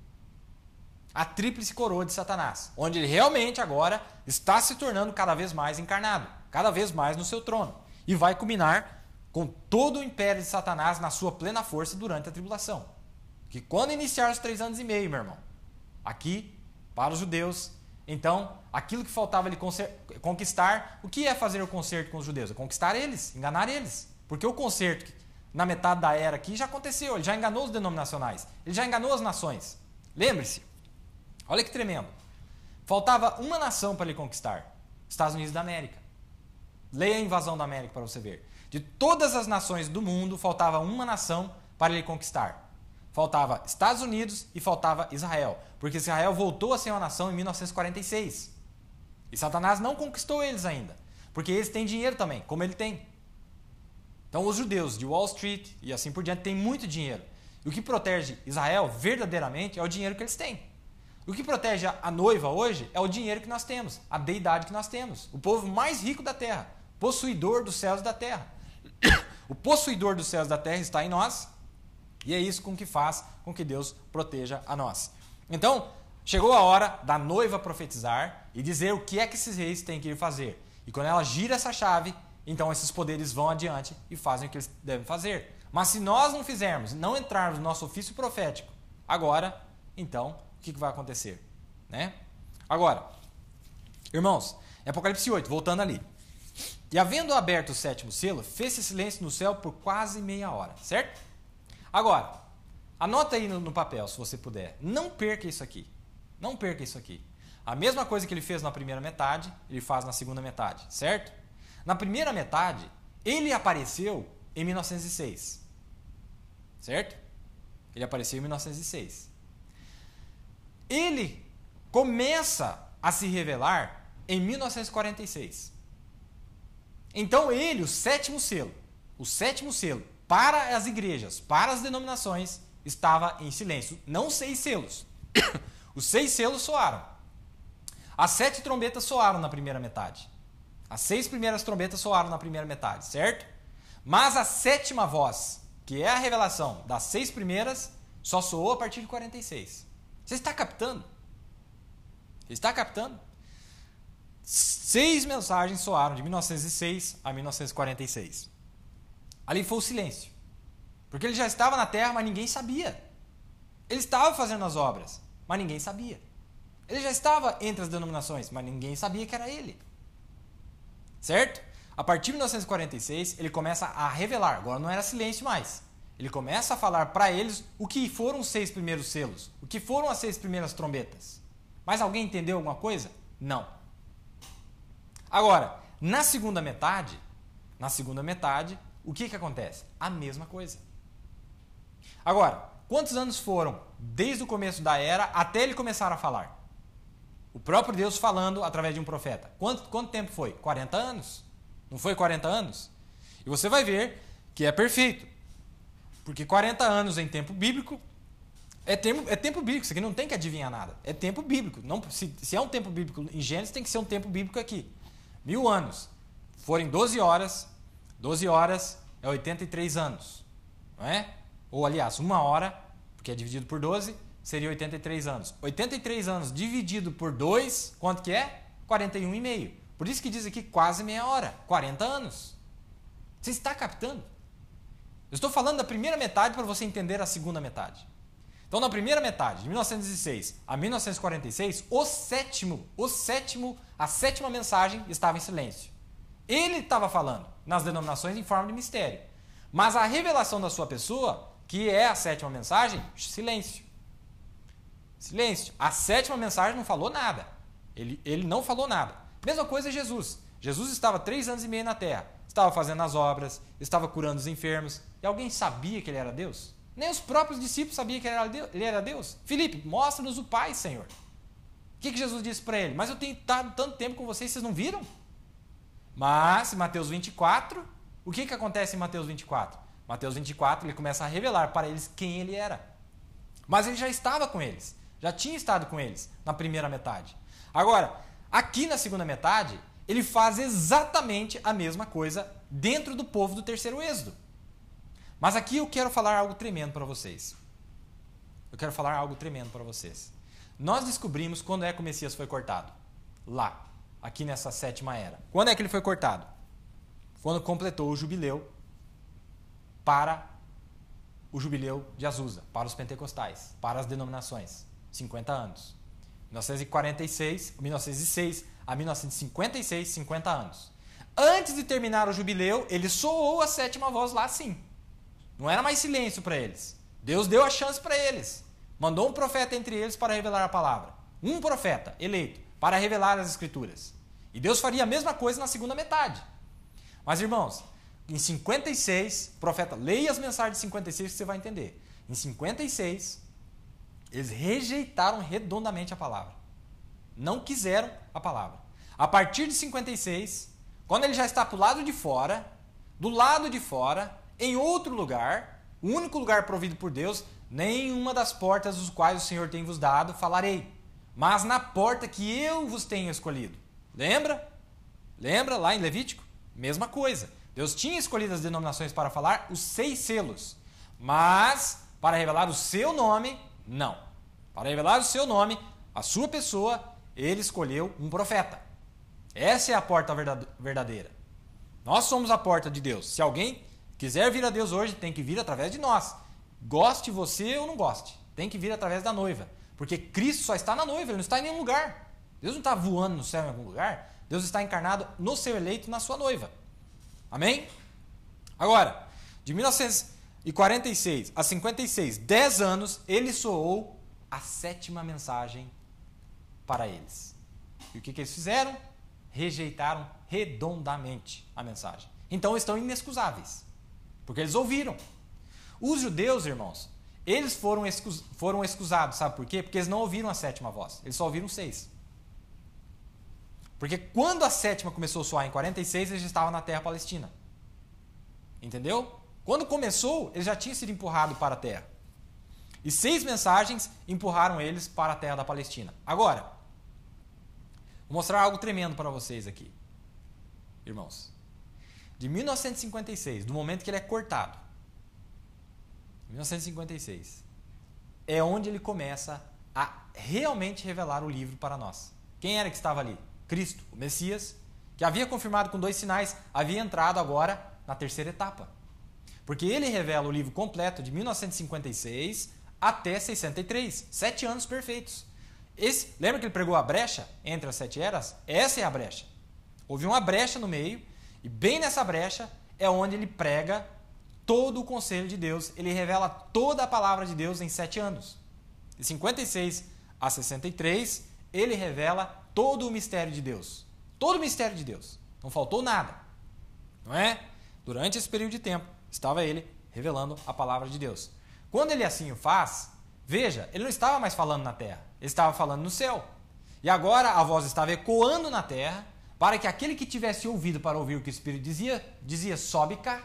a tríplice coroa de Satanás, onde ele realmente agora está se tornando cada vez mais encarnado, cada vez mais no seu trono, e vai culminar com todo o império de Satanás na sua plena força durante a tribulação. Que quando iniciar os três anos e meio, meu irmão, aqui, para os judeus, então, aquilo que faltava ele conquistar, o que é fazer o concerto com os judeus? É conquistar eles, enganar eles. Porque o concerto na metade da era aqui já aconteceu, ele já enganou os denominacionais, ele já enganou as nações. Lembre-se, Olha que tremendo. Faltava uma nação para ele conquistar: Estados Unidos da América. Leia a invasão da América para você ver. De todas as nações do mundo, faltava uma nação para ele conquistar. Faltava Estados Unidos e faltava Israel, porque Israel voltou a ser uma nação em 1946. E Satanás não conquistou eles ainda, porque eles têm dinheiro também, como ele tem. Então, os judeus de Wall Street e assim por diante têm muito dinheiro. E o que protege Israel verdadeiramente é o dinheiro que eles têm. O que protege a noiva hoje é o dinheiro que nós temos, a deidade que nós temos, o povo mais rico da terra, possuidor dos céus e da terra. [coughs] O possuidor dos céus e da terra está em nós, e é isso com que faz com que Deus proteja a nós. Então, chegou a hora da noiva profetizar e dizer o que é que esses reis têm que ir fazer. E quando ela gira essa chave, então esses poderes vão adiante e fazem o que eles devem fazer. Mas se nós não fizermos, não entrarmos no nosso ofício profético agora, então que, que vai acontecer? Né? Agora, irmãos, é Apocalipse 8, voltando ali. E havendo aberto o sétimo selo, fez-se silêncio no céu por quase meia hora, certo? Agora, anota aí no, no papel, se você puder. Não perca isso aqui. Não perca isso aqui. A mesma coisa que ele fez na primeira metade, ele faz na segunda metade, certo? Na primeira metade, ele apareceu em 1906. Certo? Ele apareceu em 1906 ele começa a se revelar em 1946. Então ele, o sétimo selo, o sétimo selo para as igrejas, para as denominações, estava em silêncio. Não seis selos. [coughs] Os seis selos soaram. As sete trombetas soaram na primeira metade. As seis primeiras trombetas soaram na primeira metade, certo? Mas a sétima voz, que é a revelação das seis primeiras, só soou a partir de 46. Você está captando? Você está captando? Seis mensagens soaram de 1906 a 1946. Ali foi o silêncio. Porque ele já estava na terra, mas ninguém sabia. Ele estava fazendo as obras, mas ninguém sabia. Ele já estava entre as denominações, mas ninguém sabia que era ele. Certo? A partir de 1946, ele começa a revelar. Agora não era silêncio mais. Ele começa a falar para eles o que foram os seis primeiros selos, o que foram as seis primeiras trombetas. Mas alguém entendeu alguma coisa? Não. Agora, na segunda metade, na segunda metade, o que, que acontece? A mesma coisa. Agora, quantos anos foram desde o começo da era até ele começar a falar? O próprio Deus falando através de um profeta. Quanto, quanto tempo foi? 40 anos. Não foi 40 anos? E você vai ver que é perfeito. Porque 40 anos em tempo bíblico é tempo, é tempo bíblico, isso aqui não tem que adivinhar nada. É tempo bíblico. Não, se, se é um tempo bíblico em Gênesis, tem que ser um tempo bíblico aqui. Mil anos. Forem 12 horas, 12 horas é 83 anos. Não é? Ou, aliás, uma hora, porque é dividido por 12, seria 83 anos. 83 anos dividido por 2, quanto que é? 41,5. Por isso que diz aqui quase meia hora, 40 anos. Você está captando? Eu estou falando da primeira metade para você entender a segunda metade. Então, na primeira metade, de 1906 a 1946, o sétimo, o sétimo, a sétima mensagem estava em silêncio. Ele estava falando nas denominações em forma de mistério. Mas a revelação da sua pessoa, que é a sétima mensagem, silêncio. Silêncio. A sétima mensagem não falou nada. Ele, ele não falou nada. Mesma coisa Jesus. Jesus estava três anos e meio na Terra estava fazendo as obras, estava curando os enfermos. E alguém sabia que ele era Deus? Nem os próprios discípulos sabiam que ele era Deus. Felipe, mostra-nos o Pai, Senhor. O que, que Jesus disse para ele? Mas eu tenho estado tanto tempo com vocês, vocês não viram? Mas, Mateus 24, o que, que acontece em Mateus 24? Mateus 24, ele começa a revelar para eles quem ele era. Mas ele já estava com eles, já tinha estado com eles na primeira metade. Agora, aqui na segunda metade, ele faz exatamente a mesma coisa dentro do povo do terceiro êxodo. Mas aqui eu quero falar algo tremendo para vocês. Eu quero falar algo tremendo para vocês. Nós descobrimos quando é que o Messias foi cortado. Lá, aqui nessa sétima era. Quando é que ele foi cortado? Quando completou o jubileu para o jubileu de Azusa, para os pentecostais, para as denominações. 50 anos. 1946, 1906, a 1956, 50 anos. Antes de terminar o jubileu, ele soou a sétima voz lá sim. Não era mais silêncio para eles. Deus deu a chance para eles. Mandou um profeta entre eles para revelar a palavra. Um profeta eleito para revelar as escrituras. E Deus faria a mesma coisa na segunda metade. Mas irmãos, em 56, profeta, leia as mensagens de 56 que você vai entender. Em 56, eles rejeitaram redondamente a palavra. Não quiseram a palavra. A partir de 56, quando ele já está para o lado de fora, do lado de fora, em outro lugar, o único lugar provido por Deus, nenhuma das portas dos quais o Senhor tem vos dado falarei, mas na porta que eu vos tenho escolhido. Lembra? Lembra lá em Levítico? Mesma coisa. Deus tinha escolhido as denominações para falar os seis selos, mas para revelar o seu nome, não. Para revelar o seu nome, a sua pessoa ele escolheu um profeta. Essa é a porta verdadeira. Nós somos a porta de Deus. Se alguém quiser vir a Deus hoje, tem que vir através de nós. Goste você ou não goste, tem que vir através da noiva. Porque Cristo só está na noiva, ele não está em nenhum lugar. Deus não está voando no céu em algum lugar. Deus está encarnado no seu eleito, na sua noiva. Amém? Agora, de 1946 a 56, 10 anos, ele soou a sétima mensagem para eles. E o que, que eles fizeram? Rejeitaram redondamente a mensagem. Então estão inexcusáveis, porque eles ouviram. Os judeus, irmãos, eles foram, excus foram excusados, sabe por quê? Porque eles não ouviram a sétima voz, eles só ouviram seis. Porque quando a sétima começou a soar em 46, eles já estavam na terra palestina. Entendeu? Quando começou, eles já tinham sido empurrados para a terra. E seis mensagens empurraram eles para a terra da Palestina. Agora, vou mostrar algo tremendo para vocês aqui, irmãos. De 1956, do momento que ele é cortado, 1956, é onde ele começa a realmente revelar o livro para nós. Quem era que estava ali? Cristo, o Messias, que havia confirmado com dois sinais, havia entrado agora na terceira etapa. Porque ele revela o livro completo de 1956 até 63. Sete anos perfeitos. Esse, lembra que ele pregou a brecha entre as sete eras? Essa é a brecha. Houve uma brecha no meio, e bem nessa brecha é onde ele prega todo o conselho de Deus, ele revela toda a palavra de Deus em sete anos. De 56 a 63, ele revela todo o mistério de Deus. Todo o mistério de Deus. Não faltou nada. Não é? Durante esse período de tempo, estava ele revelando a palavra de Deus. Quando ele assim o faz, veja, ele não estava mais falando na terra, ele estava falando no céu. E agora a voz estava ecoando na terra, para que aquele que tivesse ouvido para ouvir o que o Espírito dizia, dizia: sobe cá,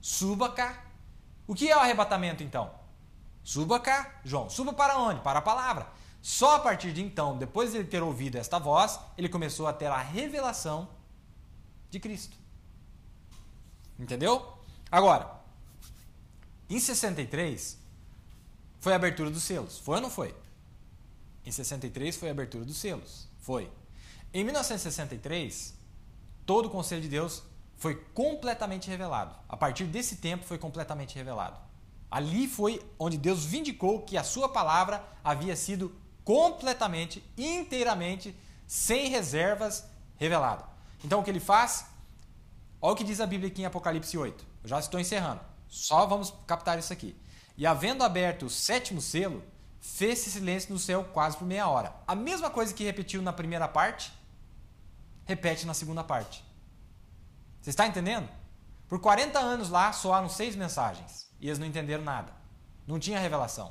suba cá. O que é o arrebatamento então? Suba cá, João. Suba para onde? Para a palavra. Só a partir de então, depois de ele ter ouvido esta voz, ele começou a ter a revelação de Cristo. Entendeu? Agora, em 63, foi a abertura dos selos. Foi ou não foi? Em 63 foi a abertura dos selos. Foi. Em 1963, todo o conselho de Deus foi completamente revelado. A partir desse tempo foi completamente revelado. Ali foi onde Deus vindicou que a sua palavra havia sido completamente, inteiramente, sem reservas, revelada. Então o que ele faz? Olha o que diz a Bíblia aqui em Apocalipse 8. Eu já estou encerrando. Só vamos captar isso aqui. E havendo aberto o sétimo selo, fez-se silêncio no céu quase por meia hora. A mesma coisa que repetiu na primeira parte, repete na segunda parte. Você está entendendo? Por 40 anos lá soaram seis mensagens e eles não entenderam nada. Não tinha revelação.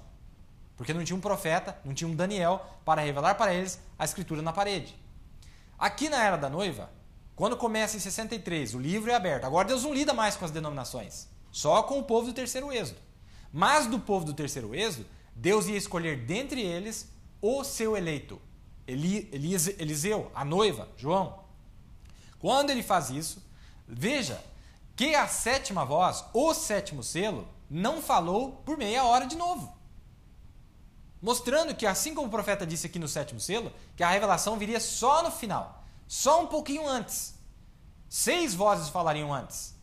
Porque não tinha um profeta, não tinha um Daniel para revelar para eles a escritura na parede. Aqui na Era da Noiva, quando começa em 63, o livro é aberto. Agora Deus não lida mais com as denominações. Só com o povo do terceiro êxodo. Mas do povo do terceiro êxodo, Deus ia escolher dentre eles o seu eleito. Eli, Elise, Eliseu, a noiva, João. Quando ele faz isso, veja que a sétima voz, o sétimo selo, não falou por meia hora de novo. Mostrando que, assim como o profeta disse aqui no sétimo selo, que a revelação viria só no final, só um pouquinho antes. Seis vozes falariam antes.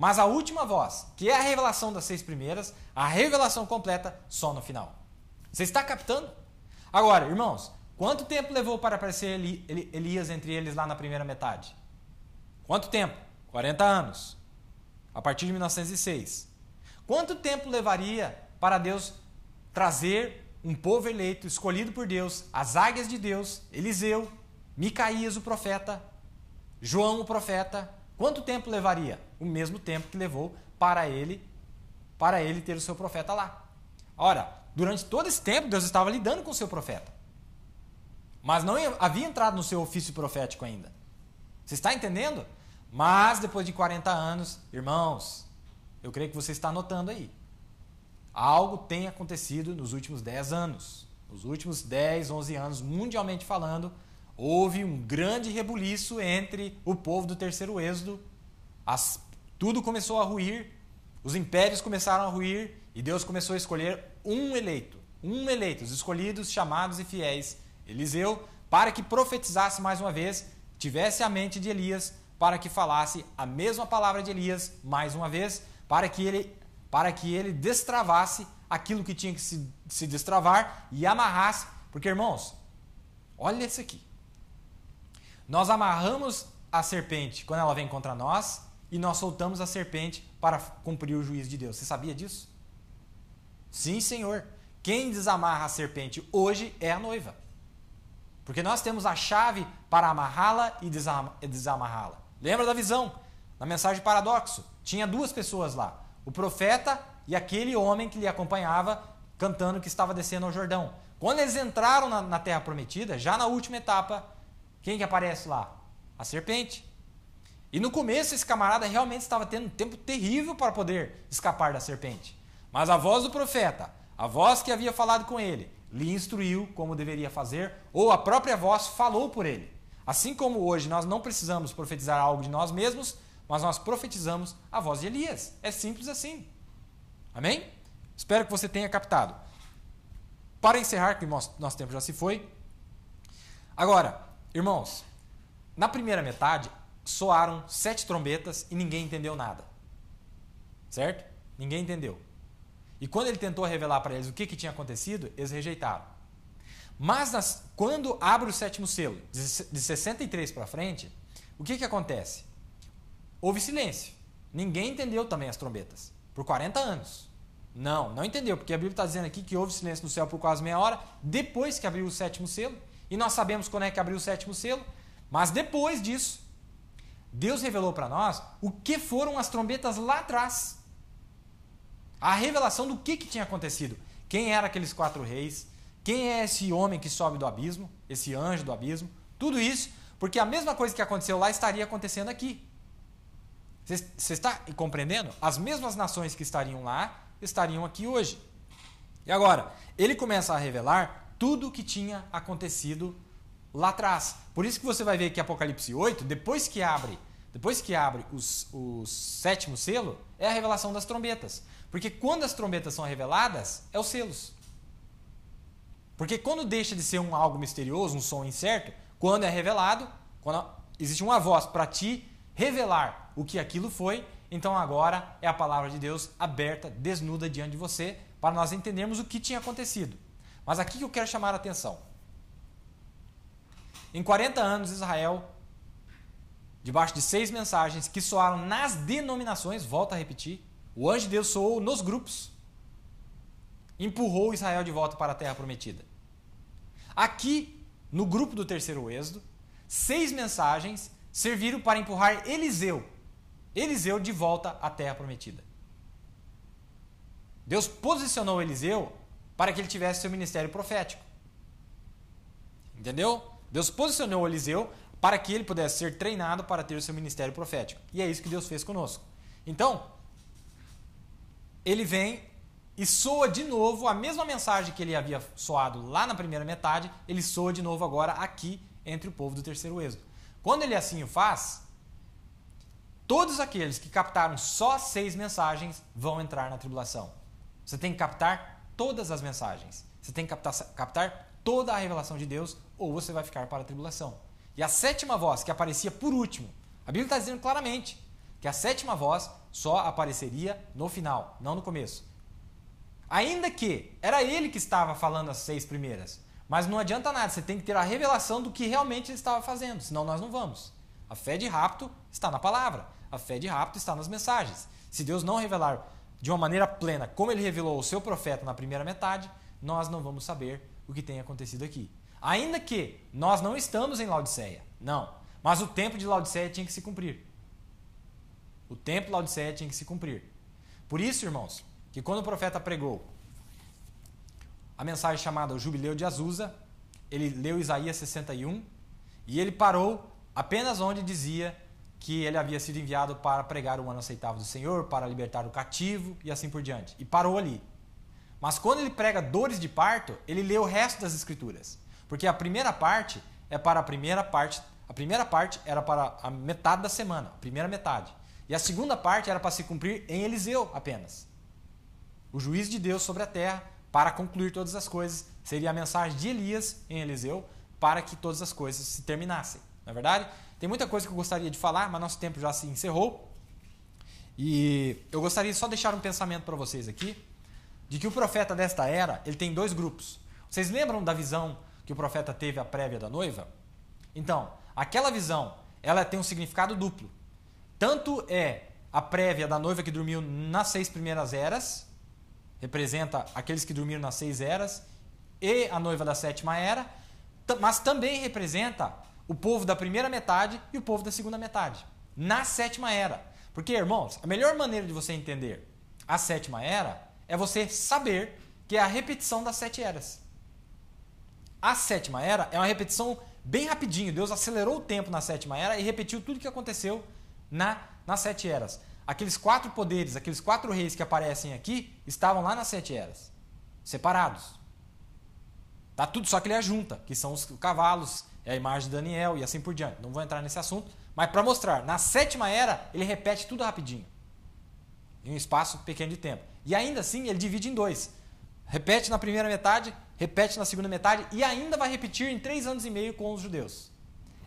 Mas a última voz, que é a revelação das seis primeiras, a revelação completa só no final. Você está captando? Agora, irmãos, quanto tempo levou para aparecer Eli, Eli, Elias entre eles lá na primeira metade? Quanto tempo? 40 anos. A partir de 1906. Quanto tempo levaria para Deus trazer um povo eleito, escolhido por Deus, as águias de Deus, Eliseu, Micaías o profeta, João o profeta? Quanto tempo levaria? o mesmo tempo que levou para ele para ele ter o seu profeta lá. Ora, durante todo esse tempo Deus estava lidando com o seu profeta. Mas não havia entrado no seu ofício profético ainda. Você está entendendo? Mas depois de 40 anos, irmãos, eu creio que você está notando aí. Algo tem acontecido nos últimos 10 anos. Nos últimos 10, 11 anos, mundialmente falando, houve um grande rebuliço entre o povo do terceiro êxodo, as tudo começou a ruir, os impérios começaram a ruir e Deus começou a escolher um eleito, um eleito, os escolhidos, chamados e fiéis, Eliseu, para que profetizasse mais uma vez, tivesse a mente de Elias, para que falasse a mesma palavra de Elias mais uma vez, para que ele, para que ele destravasse aquilo que tinha que se, se destravar e amarrasse, porque irmãos, olha isso aqui. Nós amarramos a serpente quando ela vem contra nós, e nós soltamos a serpente para cumprir o juízo de Deus. Você sabia disso? Sim, Senhor. Quem desamarra a serpente hoje é a noiva. Porque nós temos a chave para amarrá-la e desamarrá-la. Lembra da visão? Na mensagem paradoxo, tinha duas pessoas lá: o profeta e aquele homem que lhe acompanhava cantando que estava descendo ao Jordão. Quando eles entraram na, na terra prometida, já na última etapa, quem que aparece lá? A serpente. E no começo esse camarada realmente estava tendo um tempo terrível para poder escapar da serpente. Mas a voz do profeta, a voz que havia falado com ele, lhe instruiu como deveria fazer, ou a própria voz falou por ele. Assim como hoje nós não precisamos profetizar algo de nós mesmos, mas nós profetizamos a voz de Elias. É simples assim. Amém? Espero que você tenha captado. Para encerrar, que nosso tempo já se foi. Agora, irmãos, na primeira metade, soaram sete trombetas e ninguém entendeu nada. Certo? Ninguém entendeu. E quando ele tentou revelar para eles o que, que tinha acontecido, eles rejeitaram. Mas nas, quando abre o sétimo selo, de, de 63 para frente, o que, que acontece? Houve silêncio. Ninguém entendeu também as trombetas. Por 40 anos. Não, não entendeu, porque a Bíblia está dizendo aqui que houve silêncio no céu por quase meia hora, depois que abriu o sétimo selo. E nós sabemos quando é que abriu o sétimo selo, mas depois disso, Deus revelou para nós o que foram as trombetas lá atrás. A revelação do que, que tinha acontecido. Quem eram aqueles quatro reis? Quem é esse homem que sobe do abismo? Esse anjo do abismo? Tudo isso, porque a mesma coisa que aconteceu lá estaria acontecendo aqui. Você está compreendendo? As mesmas nações que estariam lá estariam aqui hoje. E agora, ele começa a revelar tudo o que tinha acontecido lá atrás. Por isso que você vai ver que Apocalipse 8, depois que abre, depois que abre os, o sétimo selo, é a revelação das trombetas. Porque quando as trombetas são reveladas, é os selos. Porque quando deixa de ser um algo misterioso, um som incerto, quando é revelado, quando existe uma voz para ti revelar o que aquilo foi, então agora é a palavra de Deus aberta, desnuda diante de você, para nós entendermos o que tinha acontecido. Mas aqui que eu quero chamar a atenção. Em 40 anos, Israel, debaixo de seis mensagens que soaram nas denominações, volta a repetir, o anjo de Deus soou nos grupos, empurrou Israel de volta para a terra prometida. Aqui, no grupo do terceiro êxodo, seis mensagens serviram para empurrar Eliseu, Eliseu de volta à terra prometida. Deus posicionou Eliseu para que ele tivesse seu ministério profético. Entendeu? Deus posicionou Eliseu para que ele pudesse ser treinado para ter o seu ministério profético. E é isso que Deus fez conosco. Então, ele vem e soa de novo a mesma mensagem que ele havia soado lá na primeira metade, ele soa de novo agora aqui entre o povo do terceiro êxodo. Quando ele assim o faz, todos aqueles que captaram só seis mensagens vão entrar na tribulação. Você tem que captar todas as mensagens. Você tem que captar, captar toda a revelação de Deus ou você vai ficar para a tribulação. E a sétima voz, que aparecia por último, a Bíblia está dizendo claramente que a sétima voz só apareceria no final, não no começo. Ainda que era ele que estava falando as seis primeiras. Mas não adianta nada, você tem que ter a revelação do que realmente ele estava fazendo, senão nós não vamos. A fé de rapto está na palavra, a fé de rapto está nas mensagens. Se Deus não revelar de uma maneira plena como ele revelou ao seu profeta na primeira metade, nós não vamos saber o que tem acontecido aqui. Ainda que nós não estamos em Laodiceia, não. Mas o tempo de Laodiceia tinha que se cumprir. O tempo de Laodiceia tinha que se cumprir. Por isso, irmãos, que quando o profeta pregou a mensagem chamada o Jubileu de Azusa, ele leu Isaías 61 e ele parou apenas onde dizia que ele havia sido enviado para pregar o ano aceitável do Senhor, para libertar o cativo e assim por diante. E parou ali. Mas quando ele prega dores de parto, ele lê o resto das escrituras. Porque a primeira parte é para a primeira parte. A primeira parte era para a metade da semana, a primeira metade. E a segunda parte era para se cumprir em Eliseu apenas. O juiz de Deus sobre a terra para concluir todas as coisas seria a mensagem de Elias em Eliseu para que todas as coisas se terminassem. Na é verdade, tem muita coisa que eu gostaria de falar, mas nosso tempo já se encerrou. E eu gostaria de só deixar um pensamento para vocês aqui de que o profeta desta era, ele tem dois grupos. Vocês lembram da visão que o profeta teve a prévia da noiva? Então, aquela visão, ela tem um significado duplo. Tanto é a prévia da noiva que dormiu nas seis primeiras eras, representa aqueles que dormiram nas seis eras, e a noiva da sétima era, mas também representa o povo da primeira metade e o povo da segunda metade, na sétima era. Porque, irmãos, a melhor maneira de você entender a sétima era é você saber que é a repetição das sete eras. A sétima era é uma repetição bem rapidinho. Deus acelerou o tempo na sétima era e repetiu tudo o que aconteceu na, nas sete eras. Aqueles quatro poderes, aqueles quatro reis que aparecem aqui, estavam lá nas sete eras, separados. Tá tudo, só que ele é ajunta, que são os cavalos, é a imagem de Daniel e assim por diante. Não vou entrar nesse assunto, mas para mostrar, na sétima era, ele repete tudo rapidinho. Em um espaço pequeno de tempo. E ainda assim, ele divide em dois repete na primeira metade, repete na segunda metade e ainda vai repetir em três anos e meio com os judeus.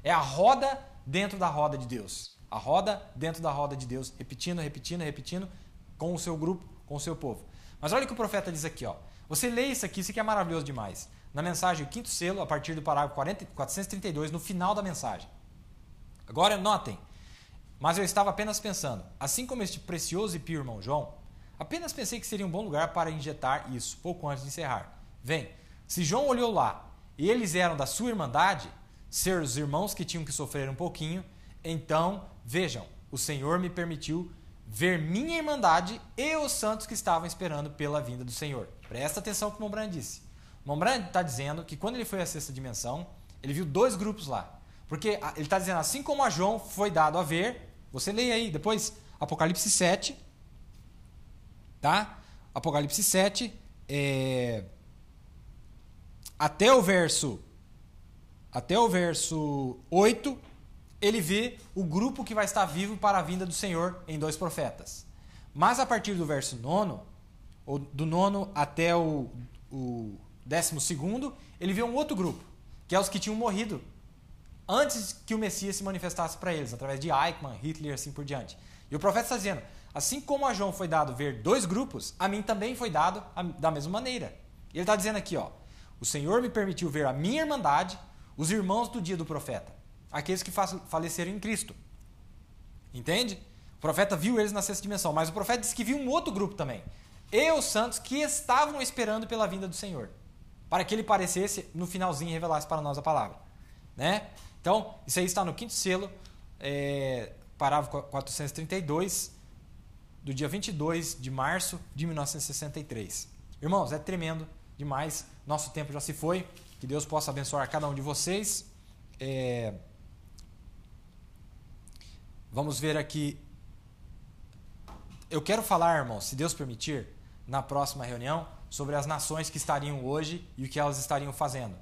É a roda dentro da roda de Deus. A roda dentro da roda de Deus, repetindo, repetindo, repetindo com o seu grupo, com o seu povo. Mas olha o que o profeta diz aqui, ó. Você lê isso aqui, isso aqui é maravilhoso demais. Na mensagem, o quinto selo, a partir do parágrafo 40, 432, no final da mensagem. Agora notem, mas eu estava apenas pensando, assim como este precioso e pio irmão João, Apenas pensei que seria um bom lugar para injetar isso, pouco antes de encerrar. Vem, se João olhou lá e eles eram da sua irmandade, ser os irmãos que tinham que sofrer um pouquinho, então, vejam, o Senhor me permitiu ver minha irmandade e os santos que estavam esperando pela vinda do Senhor. Presta atenção no que o Mombran disse. O Mombran está dizendo que quando ele foi à sexta dimensão, ele viu dois grupos lá. Porque ele está dizendo, assim como a João foi dado a ver, você leia aí depois, Apocalipse 7, tá? Apocalipse 7, é, até o verso até o verso 8, ele vê o grupo que vai estar vivo para a vinda do Senhor em dois profetas. Mas a partir do verso 9, ou do nono até o, o décimo segundo, ele vê um outro grupo, que é os que tinham morrido antes que o Messias se manifestasse para eles, através de Eichmann, Hitler e assim por diante. E o profeta está dizendo: Assim como a João foi dado ver dois grupos, a mim também foi dado a, da mesma maneira. Ele está dizendo aqui, ó, o Senhor me permitiu ver a minha irmandade, os irmãos do dia do profeta, aqueles que faleceram em Cristo. Entende? O profeta viu eles na sexta dimensão, mas o profeta disse que viu um outro grupo também. E os santos que estavam esperando pela vinda do Senhor, para que ele parecesse no finalzinho e revelasse para nós a palavra. Né? Então, isso aí está no quinto selo, é, parágrafo 432 do dia 22 de março de 1963. Irmãos, é tremendo demais. Nosso tempo já se foi. Que Deus possa abençoar cada um de vocês. É... Vamos ver aqui. Eu quero falar, irmãos, se Deus permitir, na próxima reunião, sobre as nações que estariam hoje e o que elas estariam fazendo.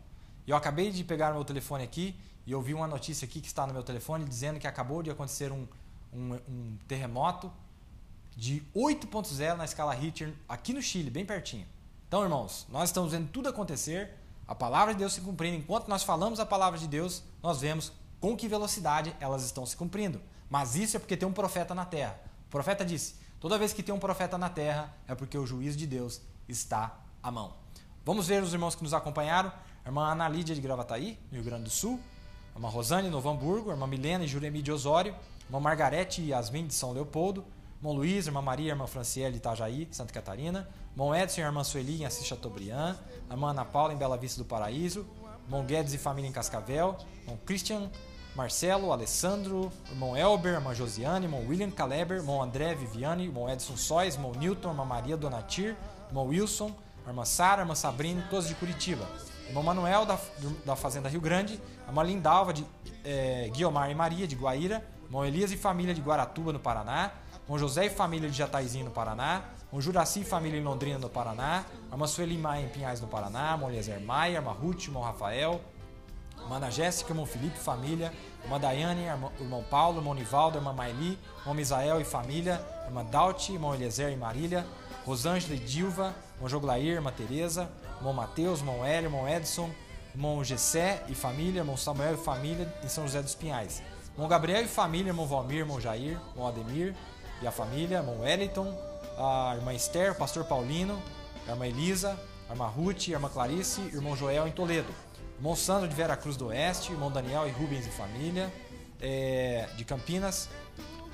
Eu acabei de pegar meu telefone aqui e ouvi uma notícia aqui que está no meu telefone dizendo que acabou de acontecer um, um, um terremoto de 8.0 na escala Richter aqui no Chile, bem pertinho. Então, irmãos, nós estamos vendo tudo acontecer, a palavra de Deus se cumprindo. Enquanto nós falamos a palavra de Deus, nós vemos com que velocidade elas estão se cumprindo. Mas isso é porque tem um profeta na terra. O profeta disse: toda vez que tem um profeta na terra, é porque o juízo de Deus está à mão. Vamos ver os irmãos que nos acompanharam. A irmã Ana Lídia de Gravataí, no Rio Grande do Sul. A irmã Rosane, Novo Hamburgo. A irmã Milena e Juremi de Osório. A irmã Margarete e Yasmin de São Leopoldo. Irmão Luiz, irmã Maria, irmã Franciele, Itajaí, Santa Catarina. Irmão Edson e irmã Sueli, em Assis Chateaubriand. Irmã Ana Paula, em Bela Vista do Paraíso. Irmão Guedes e família em Cascavel. Irmão Christian, Marcelo, Alessandro. Irmão Elber, irmã Josiane. Irmão William Caleber. Irmão André, Viviane. Irmão Edson Sóis. Irmão Newton, irmã Maria Donatir. Irmão Wilson, irmã Sara, irmã Sabrina, todos de Curitiba. Irmão Manuel, da, da Fazenda Rio Grande. Irmã Lindalva, de é, Guiomar e Maria, de Guaíra. Irmão Elias e família de Guaratuba, no Paraná com José e família de Jataizinho no Paraná, com Juraci e família em Londrina no Paraná, Irmã Sueli Maia em Pinhais no Paraná, Moliezer Maia, Irmã Ruth, Irmão Rafael, Ana Jéssica, irmão Felipe, família, irmã Daiane, irmão, Paulo, irmão Nivaldo, irmã Maeli, irmão Misael e família, irmã Dauti, irmão Eliezer e Marília, Rosângela e Dilva, irmão Joglair, irmã Tereza, irmão Mateus, irmão Hélio, irmão Edson, irmão Gessé e família, irmão Samuel e família em São José dos Pinhais, irmão Gabriel e família, irmão Valmir, irmão Jair, irmão Ademir, e a família, irmão Wellington, a irmã Esther, o pastor Paulino, a irmã Elisa, a irmã Ruth, a irmã Clarice, irmão Joel em Toledo, irmão Sandro de Vera Cruz do Oeste, irmão Daniel e Rubens e família, é, de Campinas,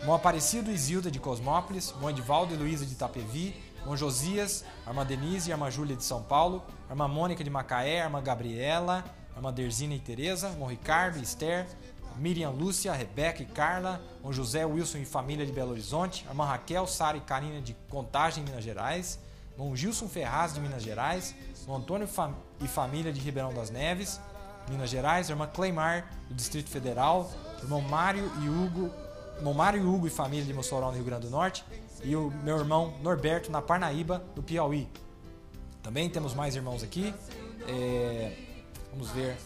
irmão Aparecido e Zilda de Cosmópolis, irmão Edivaldo e Luísa de Itapevi, irmão Josias, a irmã Denise e a irmã Júlia de São Paulo, a irmã Mônica de Macaé, a irmã Gabriela, a irmã Derzina e Tereza, irmão Ricardo e Esther, Miriam Lúcia, Rebeca e Carla, o José Wilson e família de Belo Horizonte, a irmã Raquel, Sara e Karina de Contagem, Minas Gerais, irmão Gilson Ferraz de Minas Gerais, irmão Antônio fam e família de Ribeirão das Neves, Minas Gerais, a irmã Cleimar do Distrito Federal, irmão Mário e Hugo, irmão Mário e Hugo e família de Mossoró no Rio Grande do Norte e o meu irmão Norberto na Parnaíba, no Piauí. Também temos mais irmãos aqui. É, vamos ver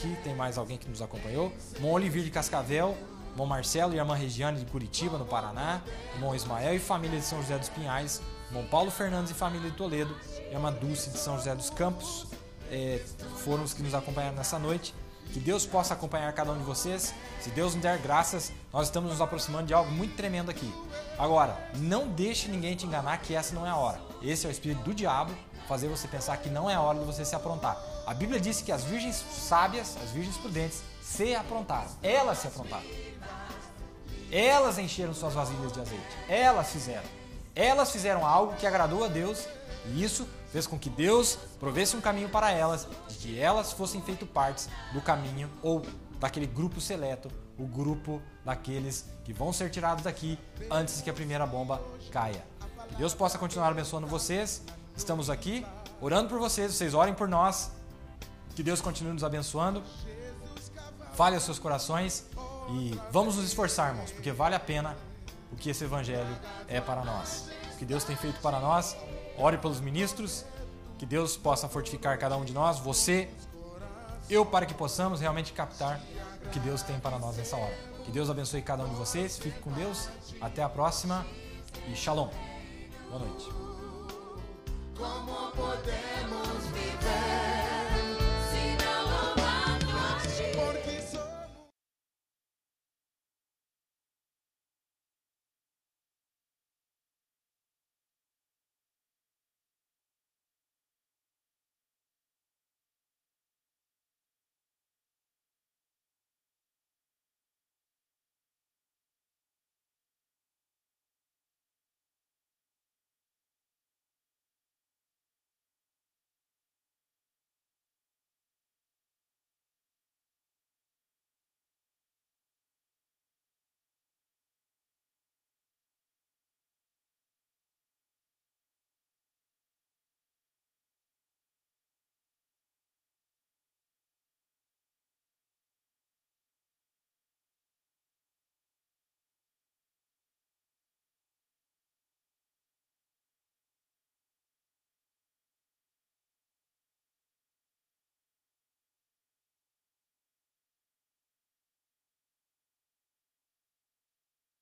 aqui, tem mais alguém que nos acompanhou. Mon Olivier de Cascavel, Mon Marcelo e irmã Regiane de Curitiba, no Paraná. Mon Ismael e família de São José dos Pinhais. Mon Paulo Fernandes e família de Toledo. E irmã Dulce de São José dos Campos. É, foram os que nos acompanharam nessa noite. Que Deus possa acompanhar cada um de vocês. Se Deus nos der graças, nós estamos nos aproximando de algo muito tremendo aqui. Agora, não deixe ninguém te enganar que essa não é a hora. Esse é o espírito do diabo fazer você pensar que não é a hora de você se aprontar. A Bíblia diz que as virgens sábias, as virgens prudentes, se aprontaram. Elas se aprontaram. Elas encheram suas vasilhas de azeite. Elas fizeram. Elas fizeram algo que agradou a Deus e isso fez com que Deus provesse um caminho para elas e que elas fossem feito partes do caminho ou daquele grupo seleto, o grupo daqueles que vão ser tirados daqui antes que a primeira bomba caia. Que Deus possa continuar abençoando vocês. Estamos aqui orando por vocês, vocês orem por nós que Deus continue nos abençoando. Fale aos seus corações e vamos nos esforçar, irmãos, porque vale a pena o que esse evangelho é para nós. O que Deus tem feito para nós. Ore pelos ministros, que Deus possa fortificar cada um de nós, você, eu, para que possamos realmente captar o que Deus tem para nós nessa hora. Que Deus abençoe cada um de vocês. Fique com Deus. Até a próxima e Shalom. Boa noite. Como podemos viver?